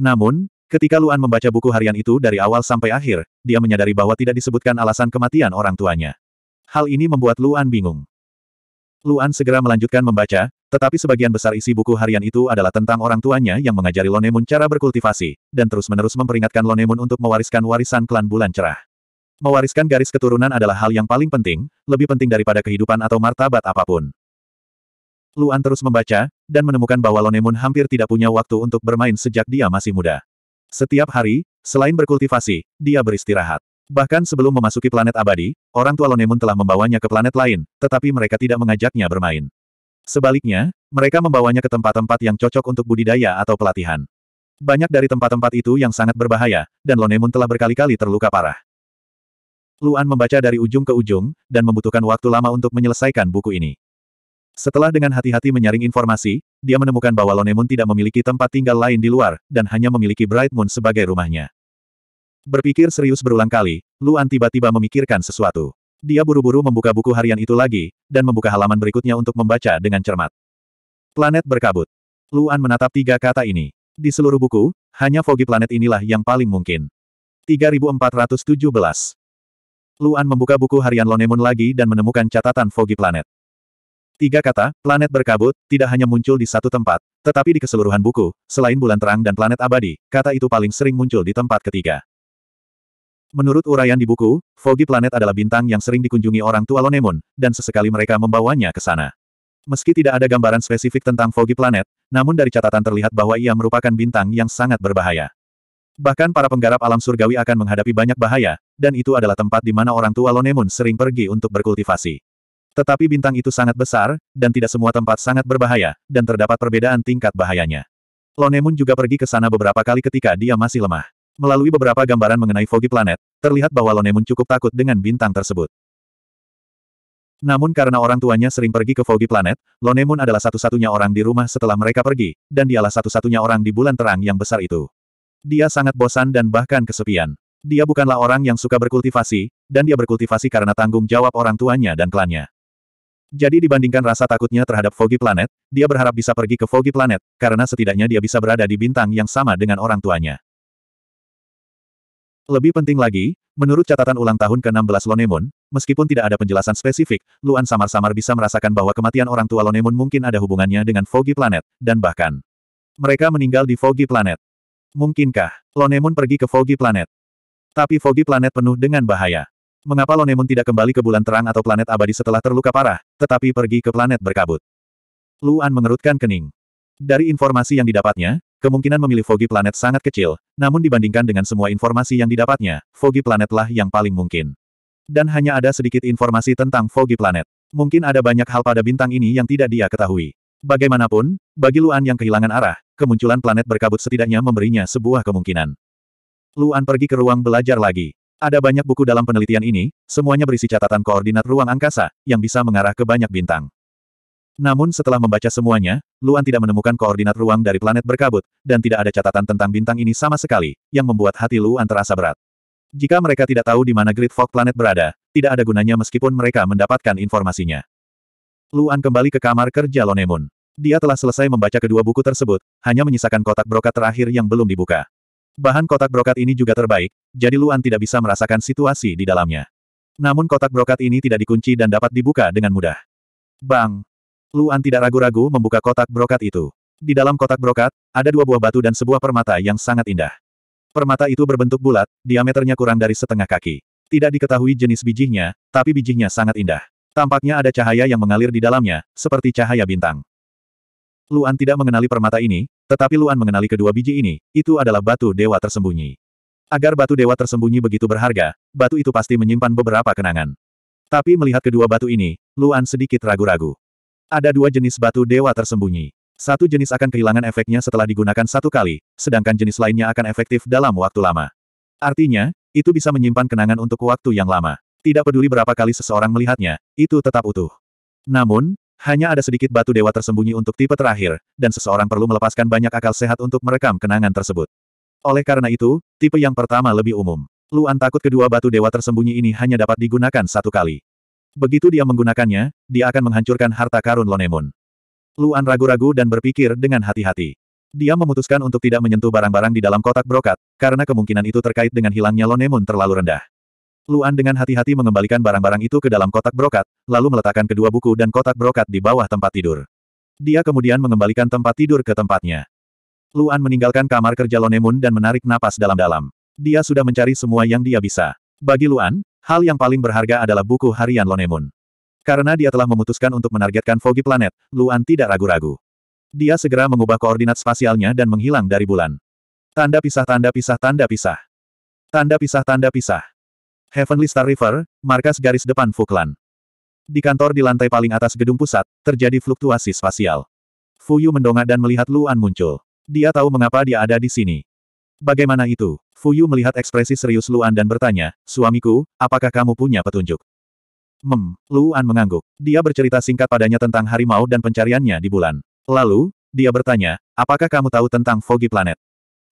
Namun, ketika Luan membaca buku harian itu dari awal sampai akhir, dia menyadari bahwa tidak disebutkan alasan kematian orang tuanya. Hal ini membuat Luan bingung. Luan segera melanjutkan membaca, tetapi sebagian besar isi buku harian itu adalah tentang orang tuanya yang mengajari Lonemun cara berkultivasi, dan terus-menerus memperingatkan Lonemun untuk mewariskan warisan klan bulan cerah. Mewariskan garis keturunan adalah hal yang paling penting, lebih penting daripada kehidupan atau martabat apapun. Luan terus membaca, dan menemukan bahwa Lonemun hampir tidak punya waktu untuk bermain sejak dia masih muda. Setiap hari, selain berkultivasi, dia beristirahat. Bahkan sebelum memasuki planet abadi, orang tua Lonemun telah membawanya ke planet lain, tetapi mereka tidak mengajaknya bermain. Sebaliknya, mereka membawanya ke tempat-tempat yang cocok untuk budidaya atau pelatihan. Banyak dari tempat-tempat itu yang sangat berbahaya, dan Lonemun telah berkali-kali terluka parah. Luan membaca dari ujung ke ujung, dan membutuhkan waktu lama untuk menyelesaikan buku ini. Setelah dengan hati-hati menyaring informasi, dia menemukan bahwa Lonemun tidak memiliki tempat tinggal lain di luar, dan hanya memiliki Bright Moon sebagai rumahnya. Berpikir serius berulang kali, Luan tiba-tiba memikirkan sesuatu. Dia buru-buru membuka buku harian itu lagi, dan membuka halaman berikutnya untuk membaca dengan cermat. Planet berkabut. Luan menatap tiga kata ini. Di seluruh buku, hanya fogi planet inilah yang paling mungkin. 3417. Luan membuka buku harian Lonemon lagi dan menemukan catatan fogi planet. Tiga kata, planet berkabut, tidak hanya muncul di satu tempat, tetapi di keseluruhan buku, selain bulan terang dan planet abadi, kata itu paling sering muncul di tempat ketiga. Menurut uraian di buku, Foggy Planet adalah bintang yang sering dikunjungi orang tua Lonemon, dan sesekali mereka membawanya ke sana. Meski tidak ada gambaran spesifik tentang Foggy Planet, namun dari catatan terlihat bahwa ia merupakan bintang yang sangat berbahaya. Bahkan para penggarap alam surgawi akan menghadapi banyak bahaya, dan itu adalah tempat di mana orang tua Lonemon sering pergi untuk berkultivasi. Tetapi bintang itu sangat besar, dan tidak semua tempat sangat berbahaya, dan terdapat perbedaan tingkat bahayanya. Lonemon juga pergi ke sana beberapa kali ketika dia masih lemah. Melalui beberapa gambaran mengenai Foggy Planet, terlihat bahwa Lonemun cukup takut dengan bintang tersebut. Namun karena orang tuanya sering pergi ke Foggy Planet, Lonemun adalah satu-satunya orang di rumah setelah mereka pergi, dan dialah satu-satunya orang di bulan terang yang besar itu. Dia sangat bosan dan bahkan kesepian. Dia bukanlah orang yang suka berkultivasi, dan dia berkultivasi karena tanggung jawab orang tuanya dan klannya. Jadi dibandingkan rasa takutnya terhadap Foggy Planet, dia berharap bisa pergi ke Foggy Planet, karena setidaknya dia bisa berada di bintang yang sama dengan orang tuanya. Lebih penting lagi, menurut catatan ulang tahun ke-16 Lonemon, meskipun tidak ada penjelasan spesifik, Luan samar-samar bisa merasakan bahwa kematian orang tua Lonemon mungkin ada hubungannya dengan Foggy Planet, dan bahkan mereka meninggal di Foggy Planet. Mungkinkah Lonemon pergi ke Foggy Planet? Tapi Foggy Planet penuh dengan bahaya. Mengapa Lonemon tidak kembali ke bulan terang atau planet abadi setelah terluka parah, tetapi pergi ke planet berkabut? Luan mengerutkan kening. Dari informasi yang didapatnya, Kemungkinan memilih Foggy Planet sangat kecil, namun dibandingkan dengan semua informasi yang didapatnya, Fogi Planetlah yang paling mungkin. Dan hanya ada sedikit informasi tentang Foggy Planet. Mungkin ada banyak hal pada bintang ini yang tidak dia ketahui. Bagaimanapun, bagi Luan yang kehilangan arah, kemunculan planet berkabut setidaknya memberinya sebuah kemungkinan. Luan pergi ke ruang belajar lagi. Ada banyak buku dalam penelitian ini, semuanya berisi catatan koordinat ruang angkasa, yang bisa mengarah ke banyak bintang. Namun setelah membaca semuanya, Luan tidak menemukan koordinat ruang dari planet berkabut, dan tidak ada catatan tentang bintang ini sama sekali, yang membuat hati Luan terasa berat. Jika mereka tidak tahu di mana Great Fog planet berada, tidak ada gunanya meskipun mereka mendapatkan informasinya. Luan kembali ke kamar kerja Lonemun. Dia telah selesai membaca kedua buku tersebut, hanya menyisakan kotak brokat terakhir yang belum dibuka. Bahan kotak brokat ini juga terbaik, jadi Luan tidak bisa merasakan situasi di dalamnya. Namun kotak brokat ini tidak dikunci dan dapat dibuka dengan mudah. Bang! Luan tidak ragu-ragu membuka kotak brokat itu. Di dalam kotak brokat, ada dua buah batu dan sebuah permata yang sangat indah. Permata itu berbentuk bulat, diameternya kurang dari setengah kaki. Tidak diketahui jenis bijinya, tapi bijinya sangat indah. Tampaknya ada cahaya yang mengalir di dalamnya, seperti cahaya bintang. Luan tidak mengenali permata ini, tetapi Luan mengenali kedua biji ini, itu adalah batu dewa tersembunyi. Agar batu dewa tersembunyi begitu berharga, batu itu pasti menyimpan beberapa kenangan. Tapi melihat kedua batu ini, Luan sedikit ragu-ragu. Ada dua jenis batu dewa tersembunyi. Satu jenis akan kehilangan efeknya setelah digunakan satu kali, sedangkan jenis lainnya akan efektif dalam waktu lama. Artinya, itu bisa menyimpan kenangan untuk waktu yang lama. Tidak peduli berapa kali seseorang melihatnya, itu tetap utuh. Namun, hanya ada sedikit batu dewa tersembunyi untuk tipe terakhir, dan seseorang perlu melepaskan banyak akal sehat untuk merekam kenangan tersebut. Oleh karena itu, tipe yang pertama lebih umum. Luan takut kedua batu dewa tersembunyi ini hanya dapat digunakan satu kali. Begitu dia menggunakannya, dia akan menghancurkan harta karun Lonemun. Luan ragu-ragu dan berpikir dengan hati-hati. Dia memutuskan untuk tidak menyentuh barang-barang di dalam kotak brokat, karena kemungkinan itu terkait dengan hilangnya Lonemun terlalu rendah. Luan dengan hati-hati mengembalikan barang-barang itu ke dalam kotak brokat, lalu meletakkan kedua buku dan kotak brokat di bawah tempat tidur. Dia kemudian mengembalikan tempat tidur ke tempatnya. Luan meninggalkan kamar kerja Lonemun dan menarik napas dalam-dalam. Dia sudah mencari semua yang dia bisa. Bagi Luan, Hal yang paling berharga adalah buku harian Lonemun. Karena dia telah memutuskan untuk menargetkan Foggy Planet, Luan tidak ragu-ragu. Dia segera mengubah koordinat spasialnya dan menghilang dari bulan. Tanda pisah tanda pisah tanda pisah. Tanda pisah tanda pisah. Heavenly Star River, markas garis depan Fuklan. Di kantor di lantai paling atas gedung pusat, terjadi fluktuasi spasial. Fuyu mendongak dan melihat Luan muncul. Dia tahu mengapa dia ada di sini. Bagaimana itu? Fuyu melihat ekspresi serius Luan dan bertanya, Suamiku, apakah kamu punya petunjuk? Mem, Luan mengangguk. Dia bercerita singkat padanya tentang harimau dan pencariannya di bulan. Lalu, dia bertanya, apakah kamu tahu tentang Foggy Planet?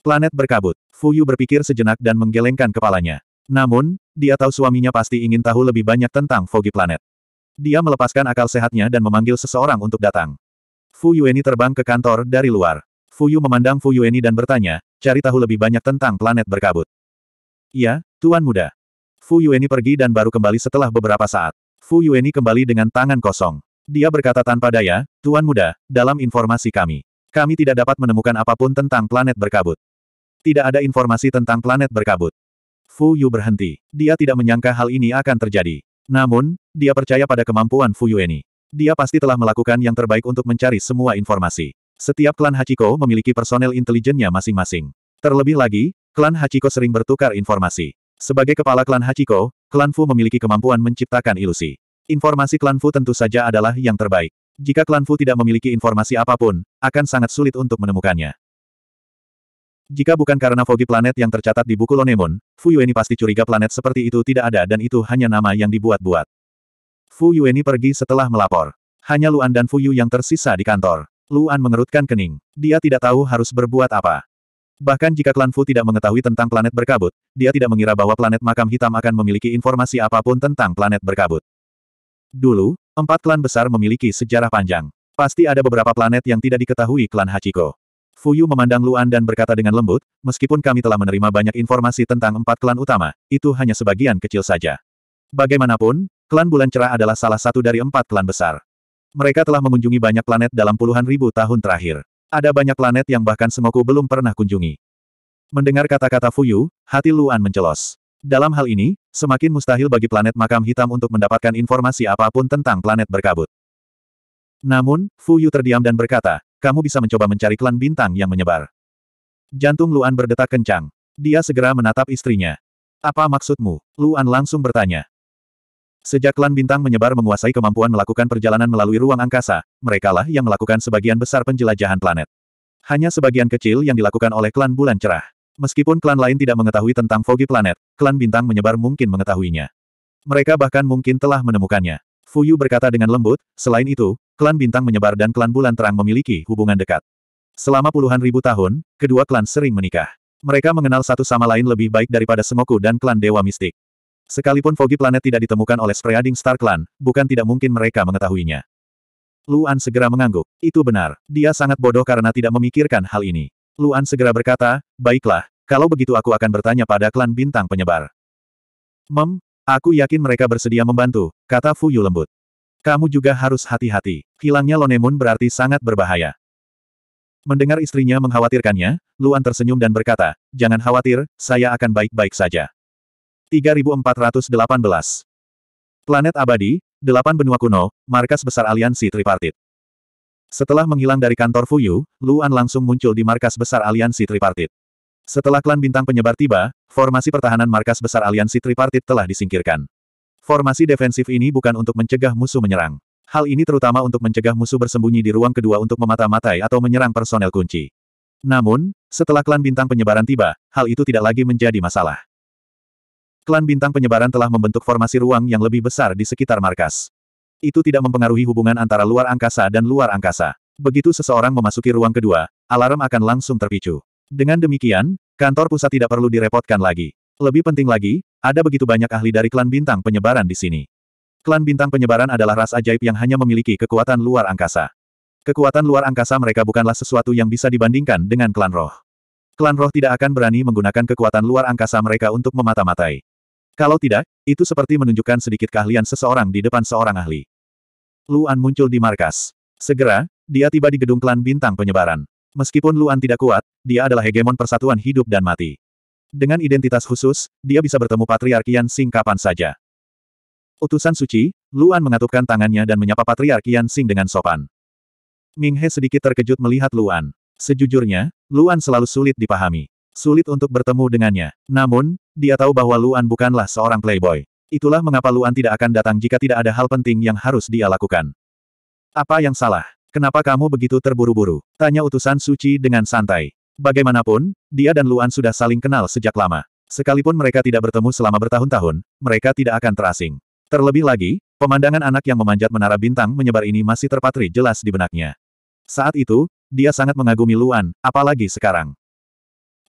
Planet berkabut. Fuyu berpikir sejenak dan menggelengkan kepalanya. Namun, dia tahu suaminya pasti ingin tahu lebih banyak tentang Foggy Planet. Dia melepaskan akal sehatnya dan memanggil seseorang untuk datang. Fu Yueni terbang ke kantor dari luar. Fuyu memandang Fuyueni dan bertanya, cari tahu lebih banyak tentang planet berkabut. Iya, Tuan Muda. Fuyueni pergi dan baru kembali setelah beberapa saat. Fuyueni kembali dengan tangan kosong. Dia berkata tanpa daya, Tuan Muda, dalam informasi kami. Kami tidak dapat menemukan apapun tentang planet berkabut. Tidak ada informasi tentang planet berkabut. Fuyu berhenti. Dia tidak menyangka hal ini akan terjadi. Namun, dia percaya pada kemampuan Fuyueni. Dia pasti telah melakukan yang terbaik untuk mencari semua informasi. Setiap klan Hachiko memiliki personel intelijennya masing-masing. Terlebih lagi, klan Hachiko sering bertukar informasi. Sebagai kepala klan Hachiko, klan Fu memiliki kemampuan menciptakan ilusi. Informasi klan Fu tentu saja adalah yang terbaik. Jika klan Fu tidak memiliki informasi apapun, akan sangat sulit untuk menemukannya. Jika bukan karena fogi planet yang tercatat di buku Lonemon, Fu Yueni pasti curiga planet seperti itu tidak ada dan itu hanya nama yang dibuat-buat. Fu Yueni pergi setelah melapor. Hanya Luan dan Fu Yu yang tersisa di kantor. Luan mengerutkan kening. Dia tidak tahu harus berbuat apa. Bahkan jika klan Fu tidak mengetahui tentang planet berkabut, dia tidak mengira bahwa planet makam hitam akan memiliki informasi apapun tentang planet berkabut. Dulu, empat klan besar memiliki sejarah panjang. Pasti ada beberapa planet yang tidak diketahui klan Hachiko. Fu Yu memandang Luan dan berkata dengan lembut, meskipun kami telah menerima banyak informasi tentang empat klan utama, itu hanya sebagian kecil saja. Bagaimanapun, klan Bulan Cerah adalah salah satu dari empat klan besar. Mereka telah mengunjungi banyak planet dalam puluhan ribu tahun terakhir. Ada banyak planet yang bahkan Sengoku belum pernah kunjungi. Mendengar kata-kata Fuyu, hati Luan mencelos. Dalam hal ini, semakin mustahil bagi planet makam hitam untuk mendapatkan informasi apapun tentang planet berkabut. Namun, Fuyu terdiam dan berkata, kamu bisa mencoba mencari klan bintang yang menyebar. Jantung Luan berdetak kencang. Dia segera menatap istrinya. Apa maksudmu? Luan langsung bertanya. Sejak klan bintang menyebar menguasai kemampuan melakukan perjalanan melalui ruang angkasa, merekalah yang melakukan sebagian besar penjelajahan planet. Hanya sebagian kecil yang dilakukan oleh klan bulan cerah. Meskipun klan lain tidak mengetahui tentang Fogi Planet, klan bintang menyebar mungkin mengetahuinya. Mereka bahkan mungkin telah menemukannya. Fuyu berkata dengan lembut, selain itu, klan bintang menyebar dan klan bulan terang memiliki hubungan dekat. Selama puluhan ribu tahun, kedua klan sering menikah. Mereka mengenal satu sama lain lebih baik daripada Semoku dan klan Dewa Mistik. Sekalipun fogi planet tidak ditemukan oleh Spreading Star Clan, bukan tidak mungkin mereka mengetahuinya. Luan segera mengangguk. Itu benar, dia sangat bodoh karena tidak memikirkan hal ini. Luan segera berkata, baiklah, kalau begitu aku akan bertanya pada klan bintang penyebar. Mem, aku yakin mereka bersedia membantu, kata Fuyu lembut. Kamu juga harus hati-hati. Hilangnya Lonemun berarti sangat berbahaya. Mendengar istrinya mengkhawatirkannya, Luan tersenyum dan berkata, jangan khawatir, saya akan baik-baik saja. 3418. Planet Abadi, Delapan Benua Kuno, Markas Besar Aliansi Tripartit. Setelah menghilang dari kantor Fuyu, Luan langsung muncul di Markas Besar Aliansi Tripartit. Setelah klan bintang penyebar tiba, formasi pertahanan Markas Besar Aliansi Tripartit telah disingkirkan. Formasi defensif ini bukan untuk mencegah musuh menyerang. Hal ini terutama untuk mencegah musuh bersembunyi di ruang kedua untuk memata-matai atau menyerang personel kunci. Namun, setelah klan bintang penyebaran tiba, hal itu tidak lagi menjadi masalah. Klan Bintang Penyebaran telah membentuk formasi ruang yang lebih besar di sekitar markas. Itu tidak mempengaruhi hubungan antara luar angkasa dan luar angkasa. Begitu seseorang memasuki ruang kedua, alarm akan langsung terpicu. Dengan demikian, kantor pusat tidak perlu direpotkan lagi. Lebih penting lagi, ada begitu banyak ahli dari klan bintang penyebaran di sini. Klan bintang penyebaran adalah ras ajaib yang hanya memiliki kekuatan luar angkasa. Kekuatan luar angkasa mereka bukanlah sesuatu yang bisa dibandingkan dengan klan roh. Klan roh tidak akan berani menggunakan kekuatan luar angkasa mereka untuk memata-matai. Kalau tidak, itu seperti menunjukkan sedikit keahlian seseorang di depan seorang ahli. Luan muncul di markas. Segera, dia tiba di gedung klan bintang penyebaran. Meskipun Luan tidak kuat, dia adalah hegemon persatuan hidup dan mati. Dengan identitas khusus, dia bisa bertemu patriarkian Yan Sing kapan saja. Utusan suci, Luan mengatupkan tangannya dan menyapa patriarkian Sing dengan sopan. Ming He sedikit terkejut melihat Luan. Sejujurnya, Luan selalu sulit dipahami. Sulit untuk bertemu dengannya. Namun, dia tahu bahwa Luan bukanlah seorang playboy. Itulah mengapa Luan tidak akan datang jika tidak ada hal penting yang harus dia lakukan. Apa yang salah? Kenapa kamu begitu terburu-buru? Tanya utusan suci dengan santai. Bagaimanapun, dia dan Luan sudah saling kenal sejak lama. Sekalipun mereka tidak bertemu selama bertahun-tahun, mereka tidak akan terasing. Terlebih lagi, pemandangan anak yang memanjat menara bintang menyebar ini masih terpatri jelas di benaknya. Saat itu, dia sangat mengagumi Luan, apalagi sekarang.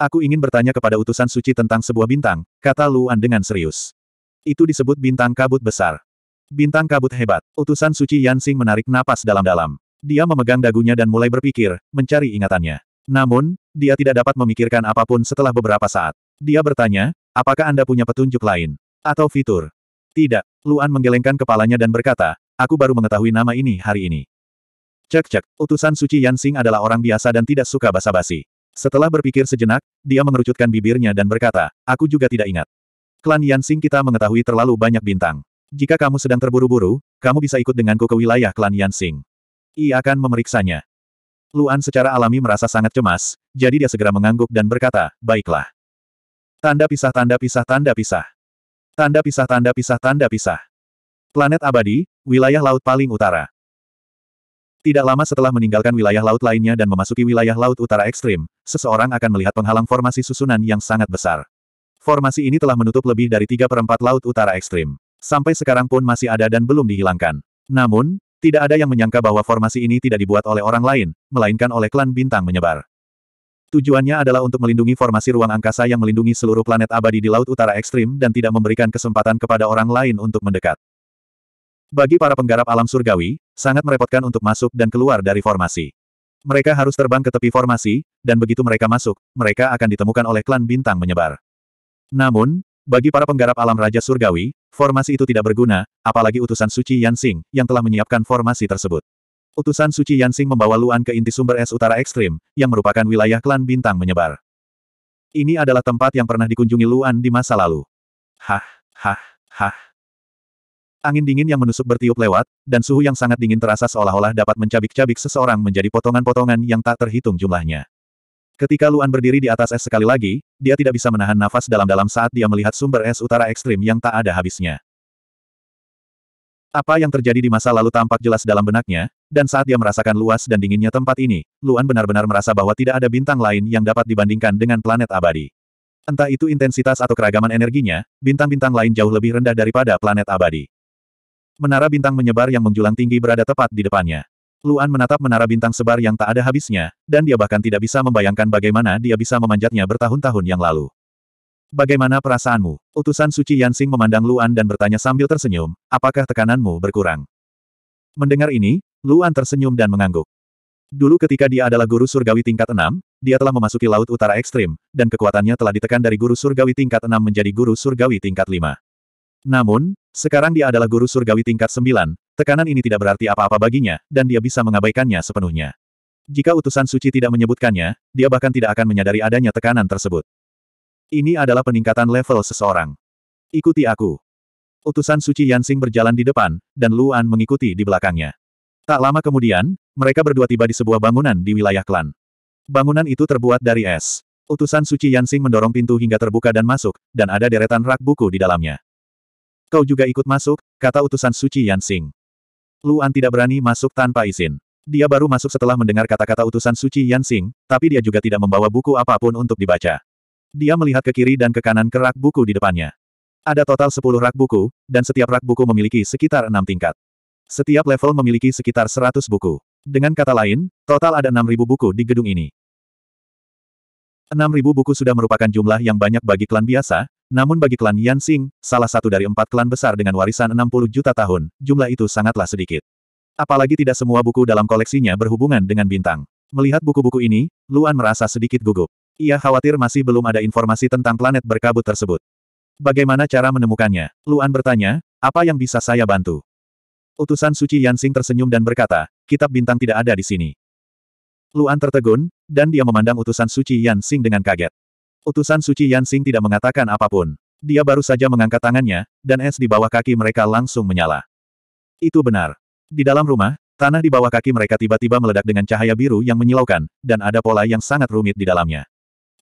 Aku ingin bertanya kepada utusan suci tentang sebuah bintang, kata Luan dengan serius. Itu disebut bintang kabut besar. Bintang kabut hebat. Utusan suci Yansing menarik napas dalam-dalam. Dia memegang dagunya dan mulai berpikir, mencari ingatannya. Namun, dia tidak dapat memikirkan apapun setelah beberapa saat. Dia bertanya, apakah Anda punya petunjuk lain? Atau fitur? Tidak, Luan menggelengkan kepalanya dan berkata, aku baru mengetahui nama ini hari ini. Cek-cek, utusan suci Yansing adalah orang biasa dan tidak suka basa-basi. Setelah berpikir sejenak, dia mengerucutkan bibirnya dan berkata, aku juga tidak ingat. Klan Yansing kita mengetahui terlalu banyak bintang. Jika kamu sedang terburu-buru, kamu bisa ikut denganku ke wilayah klan Yansing. Ia akan memeriksanya. Luan secara alami merasa sangat cemas, jadi dia segera mengangguk dan berkata, baiklah. Tanda pisah tanda pisah tanda pisah. Tanda pisah tanda pisah tanda pisah. Planet abadi, wilayah laut paling utara. Tidak lama setelah meninggalkan wilayah laut lainnya dan memasuki wilayah laut utara ekstrim, seseorang akan melihat penghalang formasi susunan yang sangat besar. Formasi ini telah menutup lebih dari tiga perempat laut utara ekstrim. Sampai sekarang pun masih ada dan belum dihilangkan. Namun, tidak ada yang menyangka bahwa formasi ini tidak dibuat oleh orang lain, melainkan oleh klan bintang menyebar. Tujuannya adalah untuk melindungi formasi ruang angkasa yang melindungi seluruh planet abadi di Laut Utara Ekstrim dan tidak memberikan kesempatan kepada orang lain untuk mendekat. Bagi para penggarap alam surgawi, sangat merepotkan untuk masuk dan keluar dari formasi. Mereka harus terbang ke tepi formasi, dan begitu mereka masuk, mereka akan ditemukan oleh klan bintang menyebar. Namun, bagi para penggarap alam Raja Surgawi, formasi itu tidak berguna, apalagi utusan suci Yansing, yang telah menyiapkan formasi tersebut. Utusan suci Yansing membawa Luan ke inti sumber es utara ekstrim, yang merupakan wilayah klan bintang menyebar. Ini adalah tempat yang pernah dikunjungi Luan di masa lalu. Hah, hah, hah. Angin dingin yang menusuk bertiup lewat, dan suhu yang sangat dingin terasa seolah-olah dapat mencabik-cabik seseorang menjadi potongan-potongan yang tak terhitung jumlahnya. Ketika Luan berdiri di atas es sekali lagi, dia tidak bisa menahan nafas dalam-dalam saat dia melihat sumber es utara ekstrim yang tak ada habisnya. Apa yang terjadi di masa lalu tampak jelas dalam benaknya, dan saat dia merasakan luas dan dinginnya tempat ini, Luan benar-benar merasa bahwa tidak ada bintang lain yang dapat dibandingkan dengan planet abadi. Entah itu intensitas atau keragaman energinya, bintang-bintang lain jauh lebih rendah daripada planet abadi. Menara bintang menyebar yang menjulang tinggi berada tepat di depannya. Luan menatap menara bintang sebar yang tak ada habisnya, dan dia bahkan tidak bisa membayangkan bagaimana dia bisa memanjatnya bertahun-tahun yang lalu. Bagaimana perasaanmu? Utusan Suci Yansing memandang Luan dan bertanya sambil tersenyum, apakah tekananmu berkurang? Mendengar ini, Luan tersenyum dan mengangguk. Dulu ketika dia adalah guru surgawi tingkat 6, dia telah memasuki Laut Utara Ekstrim, dan kekuatannya telah ditekan dari guru surgawi tingkat 6 menjadi guru surgawi tingkat 5. Namun, sekarang dia adalah guru surgawi tingkat sembilan, tekanan ini tidak berarti apa-apa baginya, dan dia bisa mengabaikannya sepenuhnya. Jika utusan suci tidak menyebutkannya, dia bahkan tidak akan menyadari adanya tekanan tersebut. Ini adalah peningkatan level seseorang. Ikuti aku. Utusan suci Yansing berjalan di depan, dan Luan mengikuti di belakangnya. Tak lama kemudian, mereka berdua tiba di sebuah bangunan di wilayah klan. Bangunan itu terbuat dari es. Utusan suci Yansing mendorong pintu hingga terbuka dan masuk, dan ada deretan rak buku di dalamnya. Kau juga ikut masuk, kata utusan suci Yansing. Luan tidak berani masuk tanpa izin. Dia baru masuk setelah mendengar kata-kata utusan suci Yansing, tapi dia juga tidak membawa buku apapun untuk dibaca. Dia melihat ke kiri dan ke kanan ke rak buku di depannya. Ada total 10 rak buku, dan setiap rak buku memiliki sekitar enam tingkat. Setiap level memiliki sekitar 100 buku. Dengan kata lain, total ada 6.000 buku di gedung ini. 6.000 buku sudah merupakan jumlah yang banyak bagi klan biasa, namun bagi klan Yan Xing, salah satu dari empat klan besar dengan warisan 60 juta tahun, jumlah itu sangatlah sedikit. Apalagi tidak semua buku dalam koleksinya berhubungan dengan bintang. Melihat buku-buku ini, Luan merasa sedikit gugup. Ia khawatir masih belum ada informasi tentang planet berkabut tersebut. Bagaimana cara menemukannya? Luan bertanya, apa yang bisa saya bantu? Utusan suci Yan Yansing tersenyum dan berkata, kitab bintang tidak ada di sini. Luan tertegun, dan dia memandang utusan suci Yan Yansing dengan kaget. Utusan suci Yansing tidak mengatakan apapun. Dia baru saja mengangkat tangannya, dan es di bawah kaki mereka langsung menyala. Itu benar. Di dalam rumah, tanah di bawah kaki mereka tiba-tiba meledak dengan cahaya biru yang menyilaukan, dan ada pola yang sangat rumit di dalamnya.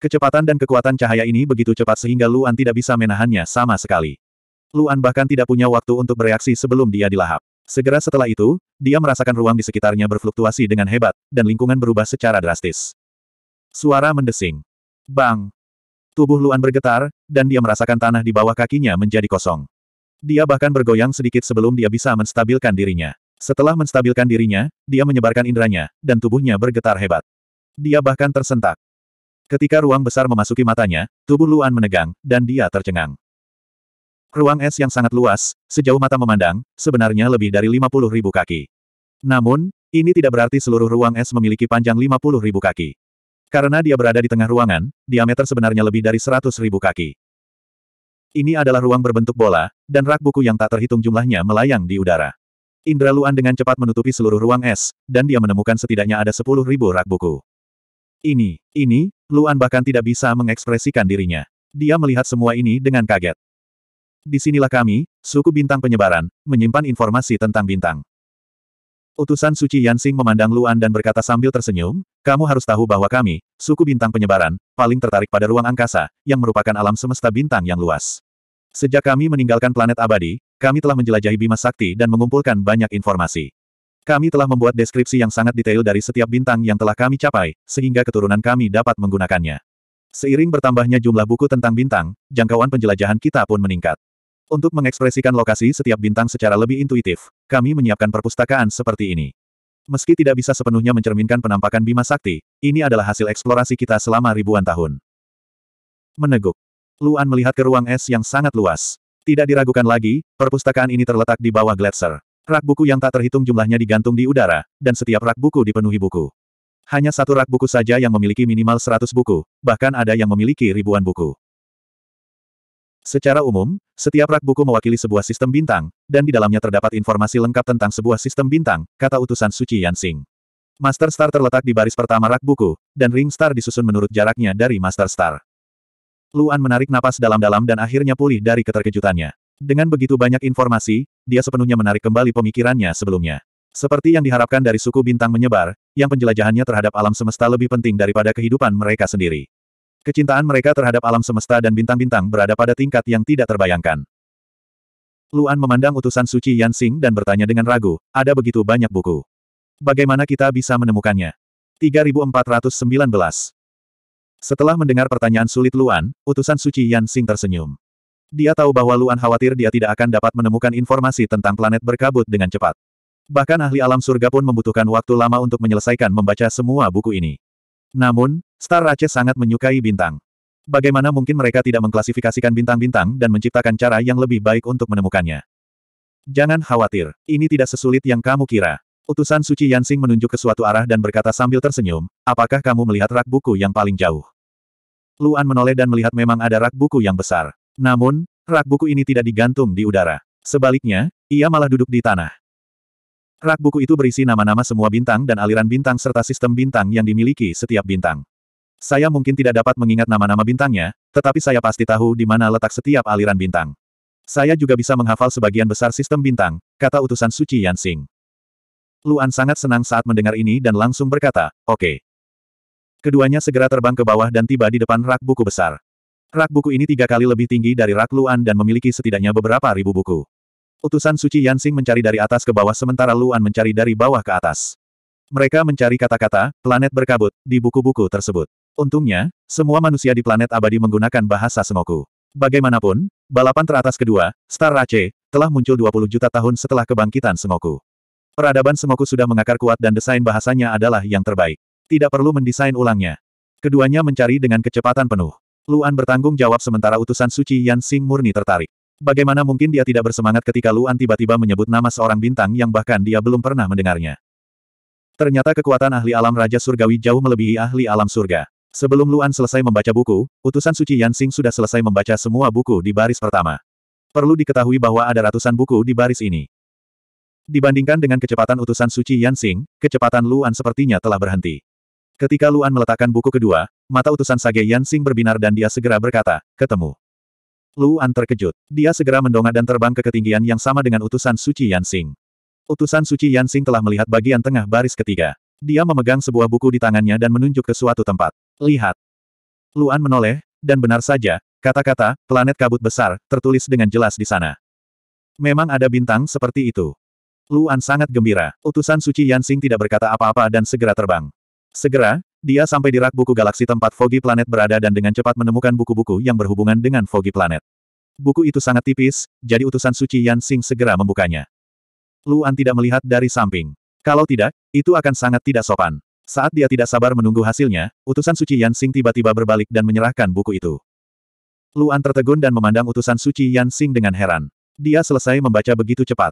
Kecepatan dan kekuatan cahaya ini begitu cepat sehingga Luan tidak bisa menahannya sama sekali. Luan bahkan tidak punya waktu untuk bereaksi sebelum dia dilahap. Segera setelah itu, dia merasakan ruang di sekitarnya berfluktuasi dengan hebat, dan lingkungan berubah secara drastis. Suara mendesing. Bang! Tubuh Luan bergetar, dan dia merasakan tanah di bawah kakinya menjadi kosong. Dia bahkan bergoyang sedikit sebelum dia bisa menstabilkan dirinya. Setelah menstabilkan dirinya, dia menyebarkan inderanya, dan tubuhnya bergetar hebat. Dia bahkan tersentak. Ketika ruang besar memasuki matanya, tubuh Luan menegang, dan dia tercengang. Ruang es yang sangat luas, sejauh mata memandang, sebenarnya lebih dari 50 ribu kaki. Namun, ini tidak berarti seluruh ruang es memiliki panjang 50 ribu kaki. Karena dia berada di tengah ruangan, diameter sebenarnya lebih dari seratus ribu kaki. Ini adalah ruang berbentuk bola, dan rak buku yang tak terhitung jumlahnya melayang di udara. Indra Luan dengan cepat menutupi seluruh ruang es, dan dia menemukan setidaknya ada sepuluh ribu rak buku. Ini, ini, Luan bahkan tidak bisa mengekspresikan dirinya. Dia melihat semua ini dengan kaget. Disinilah kami, suku bintang penyebaran, menyimpan informasi tentang bintang. Utusan Suci Yansing memandang Luan dan berkata sambil tersenyum, kamu harus tahu bahwa kami, suku bintang penyebaran, paling tertarik pada ruang angkasa, yang merupakan alam semesta bintang yang luas. Sejak kami meninggalkan planet abadi, kami telah menjelajahi Bima Sakti dan mengumpulkan banyak informasi. Kami telah membuat deskripsi yang sangat detail dari setiap bintang yang telah kami capai, sehingga keturunan kami dapat menggunakannya. Seiring bertambahnya jumlah buku tentang bintang, jangkauan penjelajahan kita pun meningkat. Untuk mengekspresikan lokasi setiap bintang secara lebih intuitif, kami menyiapkan perpustakaan seperti ini. Meski tidak bisa sepenuhnya mencerminkan penampakan Bima Sakti, ini adalah hasil eksplorasi kita selama ribuan tahun. Meneguk. Luan melihat ke ruang es yang sangat luas. Tidak diragukan lagi, perpustakaan ini terletak di bawah gletser. Rak buku yang tak terhitung jumlahnya digantung di udara, dan setiap rak buku dipenuhi buku. Hanya satu rak buku saja yang memiliki minimal 100 buku, bahkan ada yang memiliki ribuan buku. Secara umum, setiap rak buku mewakili sebuah sistem bintang, dan di dalamnya terdapat informasi lengkap tentang sebuah sistem bintang, kata utusan Suci Yansing. Master Star terletak di baris pertama rak buku, dan Ring Star disusun menurut jaraknya dari Master Star. Luan menarik napas dalam-dalam dan akhirnya pulih dari keterkejutannya. Dengan begitu banyak informasi, dia sepenuhnya menarik kembali pemikirannya sebelumnya. Seperti yang diharapkan dari suku bintang menyebar, yang penjelajahannya terhadap alam semesta lebih penting daripada kehidupan mereka sendiri. Kecintaan mereka terhadap alam semesta dan bintang-bintang berada pada tingkat yang tidak terbayangkan. Luan memandang utusan suci Yan Yansing dan bertanya dengan ragu, ada begitu banyak buku. Bagaimana kita bisa menemukannya? 3419 Setelah mendengar pertanyaan sulit Luan, utusan suci Yan Yansing tersenyum. Dia tahu bahwa Luan khawatir dia tidak akan dapat menemukan informasi tentang planet berkabut dengan cepat. Bahkan ahli alam surga pun membutuhkan waktu lama untuk menyelesaikan membaca semua buku ini. Namun, Star Aceh sangat menyukai bintang. Bagaimana mungkin mereka tidak mengklasifikasikan bintang-bintang dan menciptakan cara yang lebih baik untuk menemukannya? Jangan khawatir, ini tidak sesulit yang kamu kira. Utusan Suci Yansing menunjuk ke suatu arah dan berkata sambil tersenyum, apakah kamu melihat rak buku yang paling jauh? Luan menoleh dan melihat memang ada rak buku yang besar. Namun, rak buku ini tidak digantung di udara. Sebaliknya, ia malah duduk di tanah. Rak buku itu berisi nama-nama semua bintang dan aliran bintang serta sistem bintang yang dimiliki setiap bintang. Saya mungkin tidak dapat mengingat nama-nama bintangnya, tetapi saya pasti tahu di mana letak setiap aliran bintang. Saya juga bisa menghafal sebagian besar sistem bintang, kata utusan suci Yansing. Luan sangat senang saat mendengar ini dan langsung berkata, oke. Okay. Keduanya segera terbang ke bawah dan tiba di depan rak buku besar. Rak buku ini tiga kali lebih tinggi dari rak Luan dan memiliki setidaknya beberapa ribu buku. Utusan Suci Yansing mencari dari atas ke bawah sementara Luan mencari dari bawah ke atas. Mereka mencari kata-kata, planet berkabut, di buku-buku tersebut. Untungnya, semua manusia di planet abadi menggunakan bahasa Sengoku. Bagaimanapun, balapan teratas kedua, Star Rache, telah muncul 20 juta tahun setelah kebangkitan Sengoku. Peradaban Sengoku sudah mengakar kuat dan desain bahasanya adalah yang terbaik. Tidak perlu mendesain ulangnya. Keduanya mencari dengan kecepatan penuh. Luan bertanggung jawab sementara utusan suci Yan Xing murni tertarik. Bagaimana mungkin dia tidak bersemangat ketika Luan tiba-tiba menyebut nama seorang bintang yang bahkan dia belum pernah mendengarnya. Ternyata kekuatan ahli alam Raja Surgawi jauh melebihi ahli alam surga. Sebelum Luan selesai membaca buku, utusan suci Yansing sudah selesai membaca semua buku di baris pertama. Perlu diketahui bahwa ada ratusan buku di baris ini. Dibandingkan dengan kecepatan utusan suci Yansing, kecepatan Luan sepertinya telah berhenti. Ketika Luan meletakkan buku kedua, mata utusan Sage Yansing berbinar dan dia segera berkata, ketemu. Luan terkejut. Dia segera mendongak dan terbang ke ketinggian yang sama dengan utusan suci Yansing. Utusan suci Yansing telah melihat bagian tengah baris ketiga. Dia memegang sebuah buku di tangannya dan menunjuk ke suatu tempat. Lihat. Luan menoleh, dan benar saja, kata-kata, planet kabut besar, tertulis dengan jelas di sana. Memang ada bintang seperti itu. Luan sangat gembira. Utusan suci Yansing tidak berkata apa-apa dan segera terbang. Segera, dia sampai di rak buku galaksi tempat Foggy Planet berada dan dengan cepat menemukan buku-buku yang berhubungan dengan Foggy Planet. Buku itu sangat tipis, jadi utusan suci Yan Xing segera membukanya. Luan tidak melihat dari samping. Kalau tidak, itu akan sangat tidak sopan. Saat dia tidak sabar menunggu hasilnya, utusan suci Yan Xing tiba-tiba berbalik dan menyerahkan buku itu. Luan tertegun dan memandang utusan suci Yan Xing dengan heran. Dia selesai membaca begitu cepat.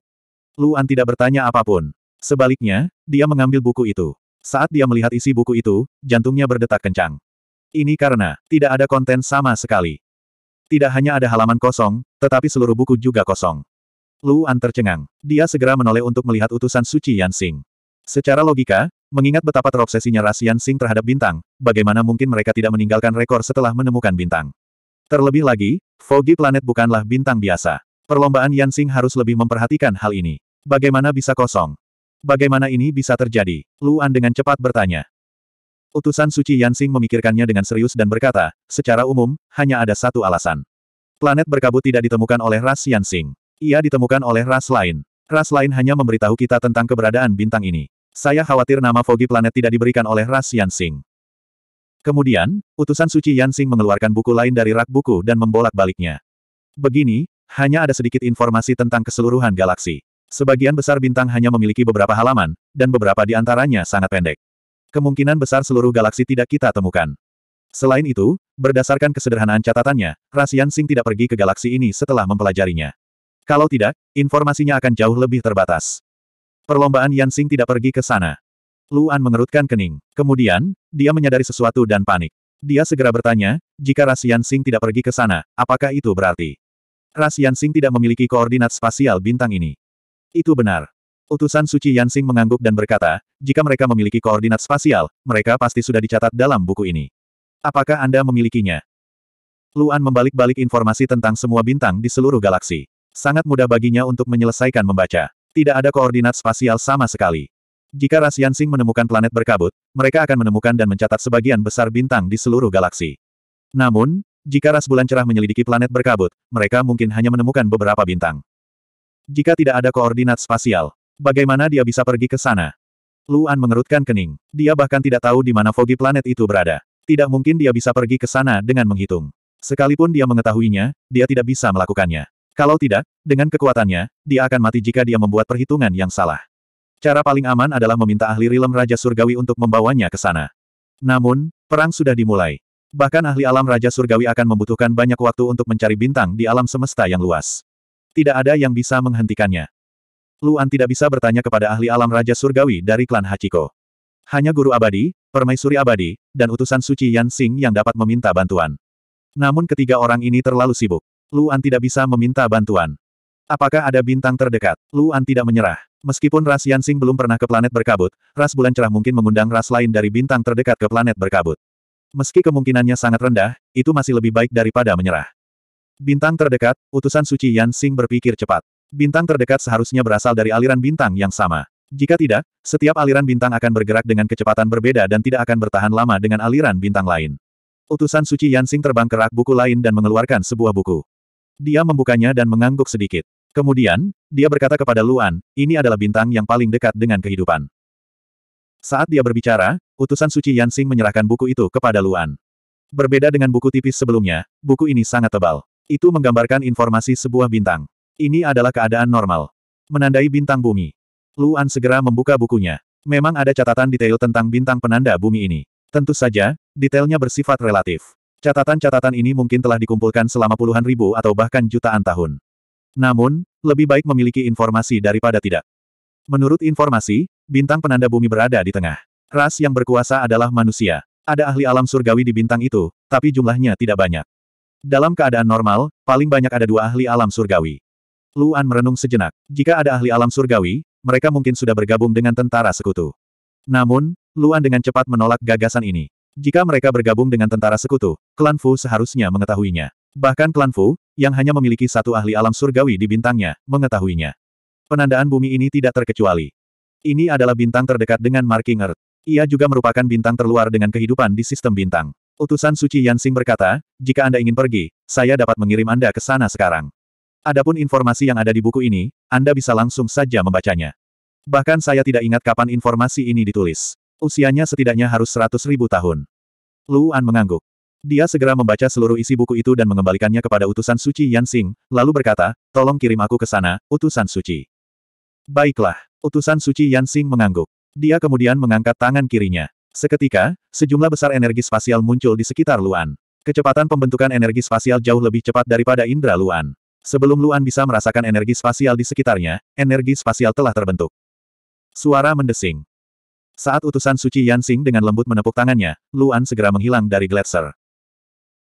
Luan tidak bertanya apapun. Sebaliknya, dia mengambil buku itu. Saat dia melihat isi buku itu, jantungnya berdetak kencang. Ini karena, tidak ada konten sama sekali. Tidak hanya ada halaman kosong, tetapi seluruh buku juga kosong. Luan tercengang. Dia segera menoleh untuk melihat utusan suci Yansing. Secara logika, mengingat betapa terobsesinya ras Yansing terhadap bintang, bagaimana mungkin mereka tidak meninggalkan rekor setelah menemukan bintang. Terlebih lagi, foggy Planet bukanlah bintang biasa. Perlombaan Yansing harus lebih memperhatikan hal ini. Bagaimana bisa kosong? Bagaimana ini bisa terjadi? Luan dengan cepat bertanya. Utusan suci Yansing memikirkannya dengan serius dan berkata, secara umum, hanya ada satu alasan. Planet berkabut tidak ditemukan oleh ras Yansing. Ia ditemukan oleh ras lain. Ras lain hanya memberitahu kita tentang keberadaan bintang ini. Saya khawatir nama Fogi Planet tidak diberikan oleh ras Yansing. Kemudian, utusan suci Yansing mengeluarkan buku lain dari rak buku dan membolak-baliknya. Begini, hanya ada sedikit informasi tentang keseluruhan galaksi. Sebagian besar bintang hanya memiliki beberapa halaman, dan beberapa di antaranya sangat pendek. Kemungkinan besar seluruh galaksi tidak kita temukan. Selain itu, berdasarkan kesederhanaan catatannya, Rasian Sing tidak pergi ke galaksi ini setelah mempelajarinya. Kalau tidak, informasinya akan jauh lebih terbatas. Perlombaan Yan Sing tidak pergi ke sana. Luan mengerutkan kening. Kemudian, dia menyadari sesuatu dan panik. Dia segera bertanya, jika Rasian Sing tidak pergi ke sana, apakah itu berarti? Rasian Sing tidak memiliki koordinat spasial bintang ini. Itu benar. Utusan Suci Yansing mengangguk dan berkata, jika mereka memiliki koordinat spasial, mereka pasti sudah dicatat dalam buku ini. Apakah Anda memilikinya? Luan membalik-balik informasi tentang semua bintang di seluruh galaksi. Sangat mudah baginya untuk menyelesaikan membaca. Tidak ada koordinat spasial sama sekali. Jika Ras Yansing menemukan planet berkabut, mereka akan menemukan dan mencatat sebagian besar bintang di seluruh galaksi. Namun, jika Ras Bulan Cerah menyelidiki planet berkabut, mereka mungkin hanya menemukan beberapa bintang. Jika tidak ada koordinat spasial, bagaimana dia bisa pergi ke sana? Luan mengerutkan kening. Dia bahkan tidak tahu di mana fogi planet itu berada. Tidak mungkin dia bisa pergi ke sana dengan menghitung. Sekalipun dia mengetahuinya, dia tidak bisa melakukannya. Kalau tidak, dengan kekuatannya, dia akan mati jika dia membuat perhitungan yang salah. Cara paling aman adalah meminta ahli rilem Raja Surgawi untuk membawanya ke sana. Namun, perang sudah dimulai. Bahkan ahli alam Raja Surgawi akan membutuhkan banyak waktu untuk mencari bintang di alam semesta yang luas. Tidak ada yang bisa menghentikannya. Luan tidak bisa bertanya kepada ahli alam Raja Surgawi dari klan Hachiko. Hanya guru abadi, permaisuri abadi, dan utusan suci Yan Xing yang dapat meminta bantuan. Namun ketiga orang ini terlalu sibuk. Luan tidak bisa meminta bantuan. Apakah ada bintang terdekat? Luan tidak menyerah. Meskipun ras Yansing belum pernah ke planet berkabut, ras bulan cerah mungkin mengundang ras lain dari bintang terdekat ke planet berkabut. Meski kemungkinannya sangat rendah, itu masih lebih baik daripada menyerah. Bintang terdekat, utusan suci Yan Xing berpikir cepat. Bintang terdekat seharusnya berasal dari aliran bintang yang sama. Jika tidak, setiap aliran bintang akan bergerak dengan kecepatan berbeda dan tidak akan bertahan lama dengan aliran bintang lain. Utusan suci Yan Xing terbang ke rak buku lain dan mengeluarkan sebuah buku. Dia membukanya dan mengangguk sedikit. Kemudian, dia berkata kepada Luan, ini adalah bintang yang paling dekat dengan kehidupan. Saat dia berbicara, utusan suci Yan Xing menyerahkan buku itu kepada Luan. Berbeda dengan buku tipis sebelumnya, buku ini sangat tebal. Itu menggambarkan informasi sebuah bintang. Ini adalah keadaan normal. Menandai bintang bumi. Luan segera membuka bukunya. Memang ada catatan detail tentang bintang penanda bumi ini. Tentu saja, detailnya bersifat relatif. Catatan-catatan ini mungkin telah dikumpulkan selama puluhan ribu atau bahkan jutaan tahun. Namun, lebih baik memiliki informasi daripada tidak. Menurut informasi, bintang penanda bumi berada di tengah. Ras yang berkuasa adalah manusia. Ada ahli alam surgawi di bintang itu, tapi jumlahnya tidak banyak. Dalam keadaan normal, paling banyak ada dua ahli alam surgawi. Luan merenung sejenak. Jika ada ahli alam surgawi, mereka mungkin sudah bergabung dengan tentara sekutu. Namun, Luan dengan cepat menolak gagasan ini. Jika mereka bergabung dengan tentara sekutu, klan Fu seharusnya mengetahuinya. Bahkan klan Fu, yang hanya memiliki satu ahli alam surgawi di bintangnya, mengetahuinya. Penandaan bumi ini tidak terkecuali. Ini adalah bintang terdekat dengan marking Earth. Ia juga merupakan bintang terluar dengan kehidupan di sistem bintang. Utusan Suci Yansing berkata, jika Anda ingin pergi, saya dapat mengirim Anda ke sana sekarang. Adapun informasi yang ada di buku ini, Anda bisa langsung saja membacanya. Bahkan saya tidak ingat kapan informasi ini ditulis. Usianya setidaknya harus seratus ribu tahun. Luan mengangguk. Dia segera membaca seluruh isi buku itu dan mengembalikannya kepada utusan suci Yansing, lalu berkata, tolong kirim aku ke sana, utusan suci. Baiklah, utusan suci Yansing mengangguk. Dia kemudian mengangkat tangan kirinya. Seketika, sejumlah besar energi spasial muncul di sekitar Luan. Kecepatan pembentukan energi spasial jauh lebih cepat daripada indera Luan. Sebelum Luan bisa merasakan energi spasial di sekitarnya, energi spasial telah terbentuk. Suara mendesing. Saat utusan suci Yansing dengan lembut menepuk tangannya, Luan segera menghilang dari gletser.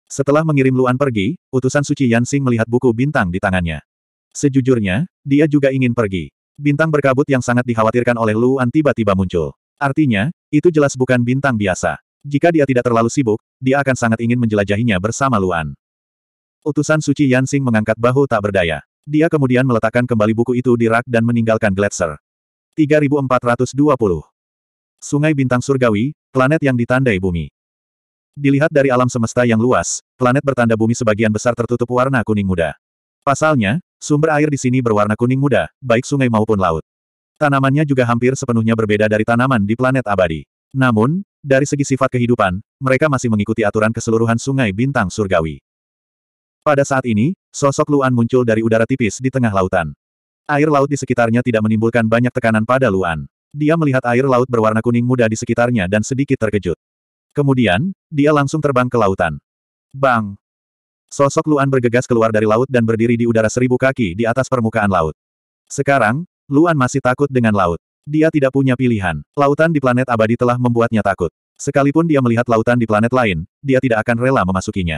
Setelah mengirim Luan pergi, utusan suci Yansing melihat buku bintang di tangannya. Sejujurnya, dia juga ingin pergi. Bintang berkabut yang sangat dikhawatirkan oleh Luan tiba-tiba muncul. Artinya, itu jelas bukan bintang biasa. Jika dia tidak terlalu sibuk, dia akan sangat ingin menjelajahinya bersama Luan. Utusan suci Yansing mengangkat bahu tak berdaya. Dia kemudian meletakkan kembali buku itu di rak dan meninggalkan Gletser. 3420. Sungai Bintang Surgawi, planet yang ditandai bumi. Dilihat dari alam semesta yang luas, planet bertanda bumi sebagian besar tertutup warna kuning muda. Pasalnya, sumber air di sini berwarna kuning muda, baik sungai maupun laut. Tanamannya juga hampir sepenuhnya berbeda dari tanaman di planet abadi. Namun, dari segi sifat kehidupan, mereka masih mengikuti aturan keseluruhan sungai bintang surgawi. Pada saat ini, sosok Luan muncul dari udara tipis di tengah lautan. Air laut di sekitarnya tidak menimbulkan banyak tekanan pada Luan. Dia melihat air laut berwarna kuning muda di sekitarnya dan sedikit terkejut. Kemudian, dia langsung terbang ke lautan. Bang! Sosok Luan bergegas keluar dari laut dan berdiri di udara seribu kaki di atas permukaan laut. Sekarang, Luan masih takut dengan laut. Dia tidak punya pilihan. Lautan di planet abadi telah membuatnya takut. Sekalipun dia melihat lautan di planet lain, dia tidak akan rela memasukinya.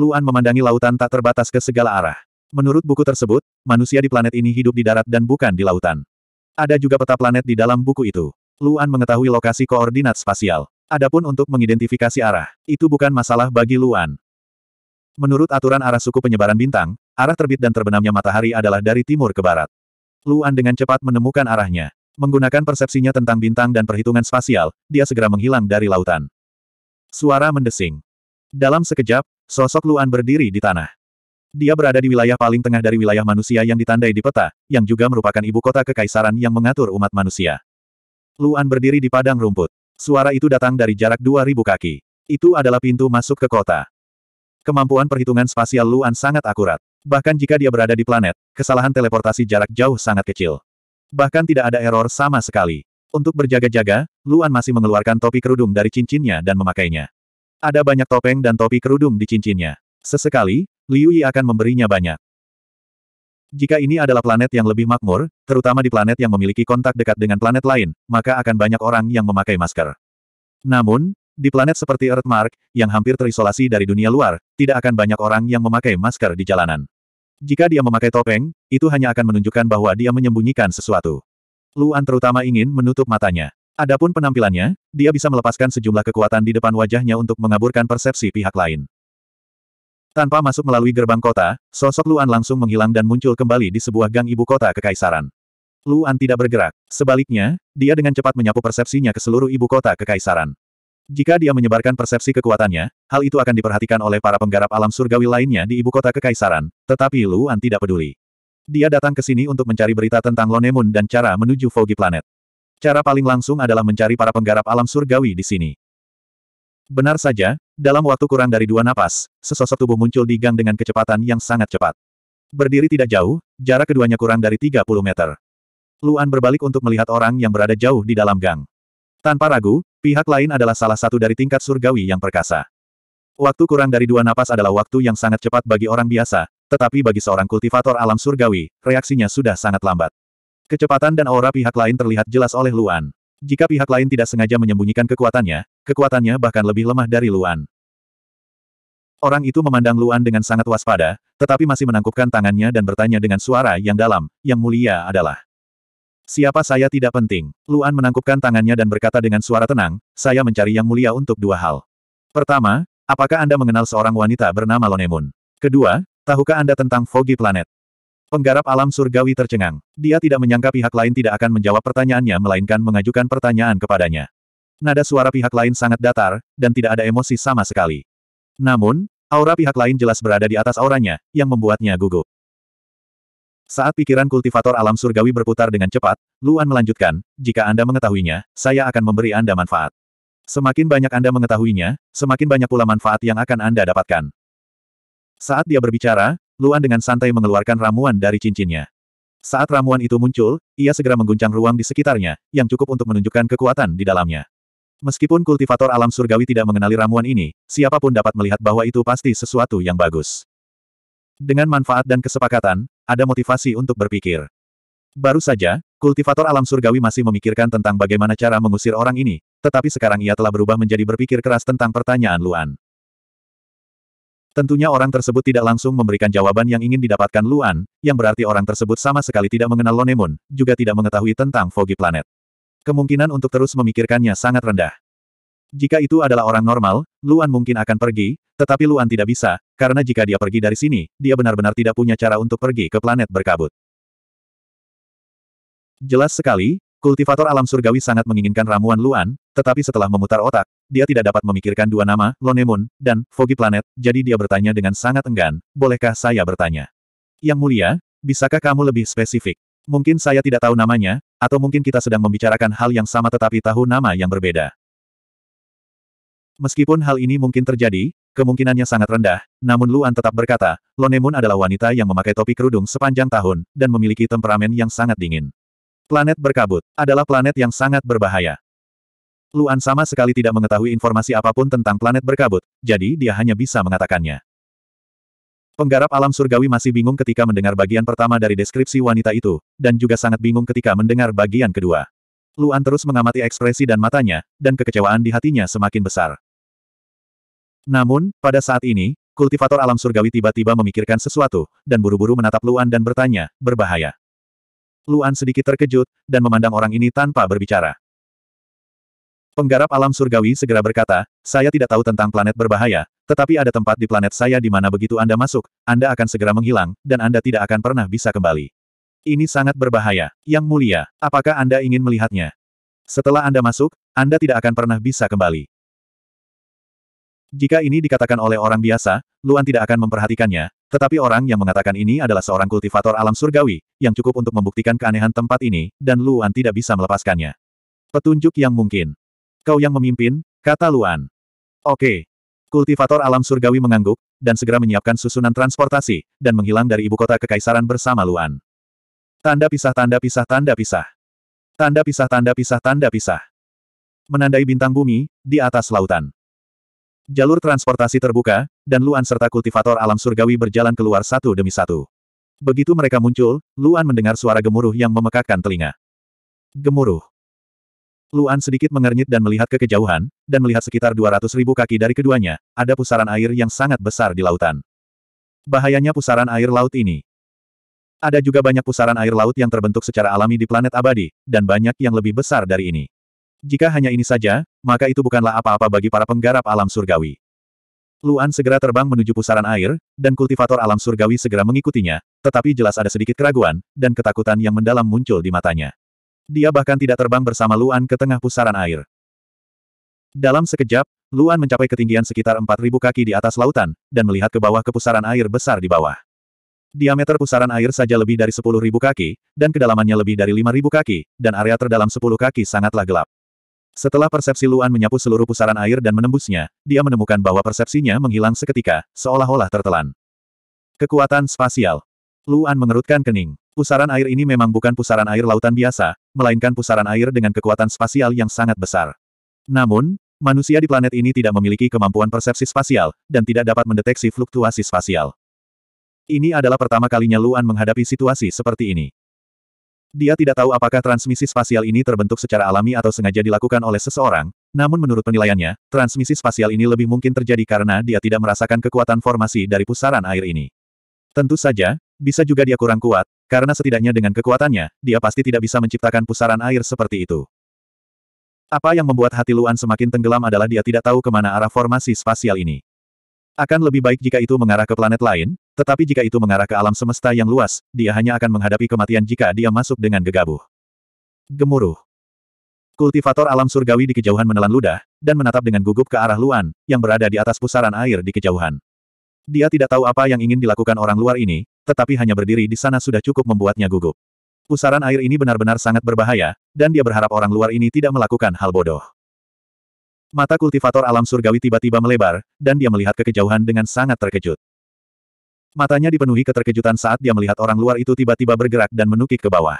Luan memandangi lautan tak terbatas ke segala arah. Menurut buku tersebut, manusia di planet ini hidup di darat dan bukan di lautan. Ada juga peta planet di dalam buku itu. Luan mengetahui lokasi koordinat spasial. Adapun untuk mengidentifikasi arah, itu bukan masalah bagi Luan. Menurut aturan arah suku penyebaran bintang, arah terbit dan terbenamnya matahari adalah dari timur ke barat. Luan dengan cepat menemukan arahnya. Menggunakan persepsinya tentang bintang dan perhitungan spasial, dia segera menghilang dari lautan. Suara mendesing. Dalam sekejap, sosok Luan berdiri di tanah. Dia berada di wilayah paling tengah dari wilayah manusia yang ditandai di peta, yang juga merupakan ibu kota kekaisaran yang mengatur umat manusia. Luan berdiri di padang rumput. Suara itu datang dari jarak 2000 kaki. Itu adalah pintu masuk ke kota. Kemampuan perhitungan spasial Luan sangat akurat. Bahkan jika dia berada di planet, kesalahan teleportasi jarak jauh sangat kecil. Bahkan tidak ada error sama sekali. Untuk berjaga-jaga, Luan masih mengeluarkan topi kerudung dari cincinnya dan memakainya. Ada banyak topeng dan topi kerudung di cincinnya. Sesekali, Liu Yi akan memberinya banyak. Jika ini adalah planet yang lebih makmur, terutama di planet yang memiliki kontak dekat dengan planet lain, maka akan banyak orang yang memakai masker. Namun, di planet seperti Earthmark, yang hampir terisolasi dari dunia luar, tidak akan banyak orang yang memakai masker di jalanan. Jika dia memakai topeng, itu hanya akan menunjukkan bahwa dia menyembunyikan sesuatu. Luan terutama ingin menutup matanya. Adapun penampilannya, dia bisa melepaskan sejumlah kekuatan di depan wajahnya untuk mengaburkan persepsi pihak lain. Tanpa masuk melalui gerbang kota, sosok Luan langsung menghilang dan muncul kembali di sebuah gang ibu kota kekaisaran. Luan tidak bergerak. Sebaliknya, dia dengan cepat menyapu persepsinya ke seluruh ibu kota kekaisaran. Jika dia menyebarkan persepsi kekuatannya, hal itu akan diperhatikan oleh para penggarap alam surgawi lainnya di ibu kota kekaisaran, tetapi Luan tidak peduli. Dia datang ke sini untuk mencari berita tentang Lonemun dan cara menuju Foggy Planet. Cara paling langsung adalah mencari para penggarap alam surgawi di sini. Benar saja, dalam waktu kurang dari dua napas, sesosok tubuh muncul di gang dengan kecepatan yang sangat cepat. Berdiri tidak jauh, jarak keduanya kurang dari 30 meter. Luan berbalik untuk melihat orang yang berada jauh di dalam gang. Tanpa ragu, pihak lain adalah salah satu dari tingkat surgawi yang perkasa. Waktu kurang dari dua napas adalah waktu yang sangat cepat bagi orang biasa, tetapi bagi seorang kultivator alam surgawi, reaksinya sudah sangat lambat. Kecepatan dan aura pihak lain terlihat jelas oleh Luan. Jika pihak lain tidak sengaja menyembunyikan kekuatannya, kekuatannya bahkan lebih lemah dari Luan. Orang itu memandang Luan dengan sangat waspada, tetapi masih menangkupkan tangannya dan bertanya dengan suara yang dalam, yang mulia adalah. Siapa saya tidak penting. Luan menangkupkan tangannya dan berkata dengan suara tenang, saya mencari yang mulia untuk dua hal. Pertama, apakah Anda mengenal seorang wanita bernama Lonemun? Kedua, tahukah Anda tentang Foggy Planet? Penggarap alam surgawi tercengang. Dia tidak menyangka pihak lain tidak akan menjawab pertanyaannya melainkan mengajukan pertanyaan kepadanya. Nada suara pihak lain sangat datar, dan tidak ada emosi sama sekali. Namun, aura pihak lain jelas berada di atas auranya, yang membuatnya gugup. Saat pikiran kultivator alam surgawi berputar dengan cepat, Luan melanjutkan, jika Anda mengetahuinya, saya akan memberi Anda manfaat. Semakin banyak Anda mengetahuinya, semakin banyak pula manfaat yang akan Anda dapatkan. Saat dia berbicara, Luan dengan santai mengeluarkan ramuan dari cincinnya. Saat ramuan itu muncul, ia segera mengguncang ruang di sekitarnya, yang cukup untuk menunjukkan kekuatan di dalamnya. Meskipun kultivator alam surgawi tidak mengenali ramuan ini, siapapun dapat melihat bahwa itu pasti sesuatu yang bagus. Dengan manfaat dan kesepakatan, ada motivasi untuk berpikir. Baru saja, kultivator alam surgawi masih memikirkan tentang bagaimana cara mengusir orang ini, tetapi sekarang ia telah berubah menjadi berpikir keras tentang pertanyaan Luan. Tentunya orang tersebut tidak langsung memberikan jawaban yang ingin didapatkan Luan, yang berarti orang tersebut sama sekali tidak mengenal Lonemun, juga tidak mengetahui tentang Foggy Planet. Kemungkinan untuk terus memikirkannya sangat rendah. Jika itu adalah orang normal, Luan mungkin akan pergi, tetapi Luan tidak bisa, karena jika dia pergi dari sini, dia benar-benar tidak punya cara untuk pergi ke planet berkabut. Jelas sekali, kultivator alam surgawi sangat menginginkan ramuan Luan, tetapi setelah memutar otak, dia tidak dapat memikirkan dua nama, Lonemun, dan Foggy Planet, jadi dia bertanya dengan sangat enggan, bolehkah saya bertanya? Yang mulia, bisakah kamu lebih spesifik? Mungkin saya tidak tahu namanya, atau mungkin kita sedang membicarakan hal yang sama tetapi tahu nama yang berbeda. Meskipun hal ini mungkin terjadi, kemungkinannya sangat rendah, namun Luan tetap berkata, Lonemun adalah wanita yang memakai topi kerudung sepanjang tahun, dan memiliki temperamen yang sangat dingin. Planet berkabut adalah planet yang sangat berbahaya. Luan sama sekali tidak mengetahui informasi apapun tentang planet berkabut, jadi dia hanya bisa mengatakannya. Penggarap alam surgawi masih bingung ketika mendengar bagian pertama dari deskripsi wanita itu, dan juga sangat bingung ketika mendengar bagian kedua. Luan terus mengamati ekspresi dan matanya, dan kekecewaan di hatinya semakin besar. Namun, pada saat ini, kultivator alam surgawi tiba-tiba memikirkan sesuatu, dan buru-buru menatap Luan dan bertanya, berbahaya. Luan sedikit terkejut, dan memandang orang ini tanpa berbicara. Penggarap alam surgawi segera berkata, saya tidak tahu tentang planet berbahaya, tetapi ada tempat di planet saya di mana begitu Anda masuk, Anda akan segera menghilang, dan Anda tidak akan pernah bisa kembali. Ini sangat berbahaya. Yang mulia, apakah Anda ingin melihatnya? Setelah Anda masuk, Anda tidak akan pernah bisa kembali. Jika ini dikatakan oleh orang biasa, Luan tidak akan memperhatikannya, tetapi orang yang mengatakan ini adalah seorang kultivator alam surgawi, yang cukup untuk membuktikan keanehan tempat ini, dan Luan tidak bisa melepaskannya. Petunjuk yang mungkin. Kau yang memimpin, kata Luan. Oke. Kultivator alam surgawi mengangguk, dan segera menyiapkan susunan transportasi, dan menghilang dari ibu kota kekaisaran bersama Luan. Tanda pisah tanda pisah tanda pisah. Tanda pisah tanda pisah tanda pisah. Menandai bintang bumi, di atas lautan. Jalur transportasi terbuka, dan Luan serta kultivator alam surgawi berjalan keluar satu demi satu. Begitu mereka muncul, Luan mendengar suara gemuruh yang memekakkan telinga. Gemuruh. Luan sedikit mengernyit dan melihat ke kejauhan, dan melihat sekitar 200 ribu kaki dari keduanya, ada pusaran air yang sangat besar di lautan. Bahayanya pusaran air laut ini. Ada juga banyak pusaran air laut yang terbentuk secara alami di planet abadi, dan banyak yang lebih besar dari ini. Jika hanya ini saja, maka itu bukanlah apa-apa bagi para penggarap alam surgawi. Luan segera terbang menuju pusaran air, dan kultivator alam surgawi segera mengikutinya, tetapi jelas ada sedikit keraguan, dan ketakutan yang mendalam muncul di matanya. Dia bahkan tidak terbang bersama Luan ke tengah pusaran air. Dalam sekejap, Luan mencapai ketinggian sekitar 4.000 kaki di atas lautan, dan melihat ke bawah ke pusaran air besar di bawah. Diameter pusaran air saja lebih dari 10.000 kaki, dan kedalamannya lebih dari 5.000 kaki, dan area terdalam 10 kaki sangatlah gelap. Setelah persepsi Luan menyapu seluruh pusaran air dan menembusnya, dia menemukan bahwa persepsinya menghilang seketika, seolah-olah tertelan. Kekuatan spasial. Luan mengerutkan kening. Pusaran air ini memang bukan pusaran air lautan biasa, melainkan pusaran air dengan kekuatan spasial yang sangat besar. Namun, manusia di planet ini tidak memiliki kemampuan persepsi spasial, dan tidak dapat mendeteksi fluktuasi spasial. Ini adalah pertama kalinya Luan menghadapi situasi seperti ini. Dia tidak tahu apakah transmisi spasial ini terbentuk secara alami atau sengaja dilakukan oleh seseorang, namun menurut penilaiannya, transmisi spasial ini lebih mungkin terjadi karena dia tidak merasakan kekuatan formasi dari pusaran air ini. Tentu saja, bisa juga dia kurang kuat, karena setidaknya dengan kekuatannya, dia pasti tidak bisa menciptakan pusaran air seperti itu. Apa yang membuat hati Luan semakin tenggelam adalah dia tidak tahu kemana arah formasi spasial ini. Akan lebih baik jika itu mengarah ke planet lain, tetapi jika itu mengarah ke alam semesta yang luas, dia hanya akan menghadapi kematian jika dia masuk dengan gegabah. Gemuruh. Kultivator alam surgawi di kejauhan menelan ludah, dan menatap dengan gugup ke arah Luan, yang berada di atas pusaran air di kejauhan. Dia tidak tahu apa yang ingin dilakukan orang luar ini, tetapi hanya berdiri di sana sudah cukup membuatnya gugup. Pusaran air ini benar-benar sangat berbahaya, dan dia berharap orang luar ini tidak melakukan hal bodoh. Mata kultivator alam surgawi tiba-tiba melebar, dan dia melihat ke kejauhan dengan sangat terkejut. Matanya dipenuhi keterkejutan saat dia melihat orang luar itu tiba-tiba bergerak dan menukik ke bawah.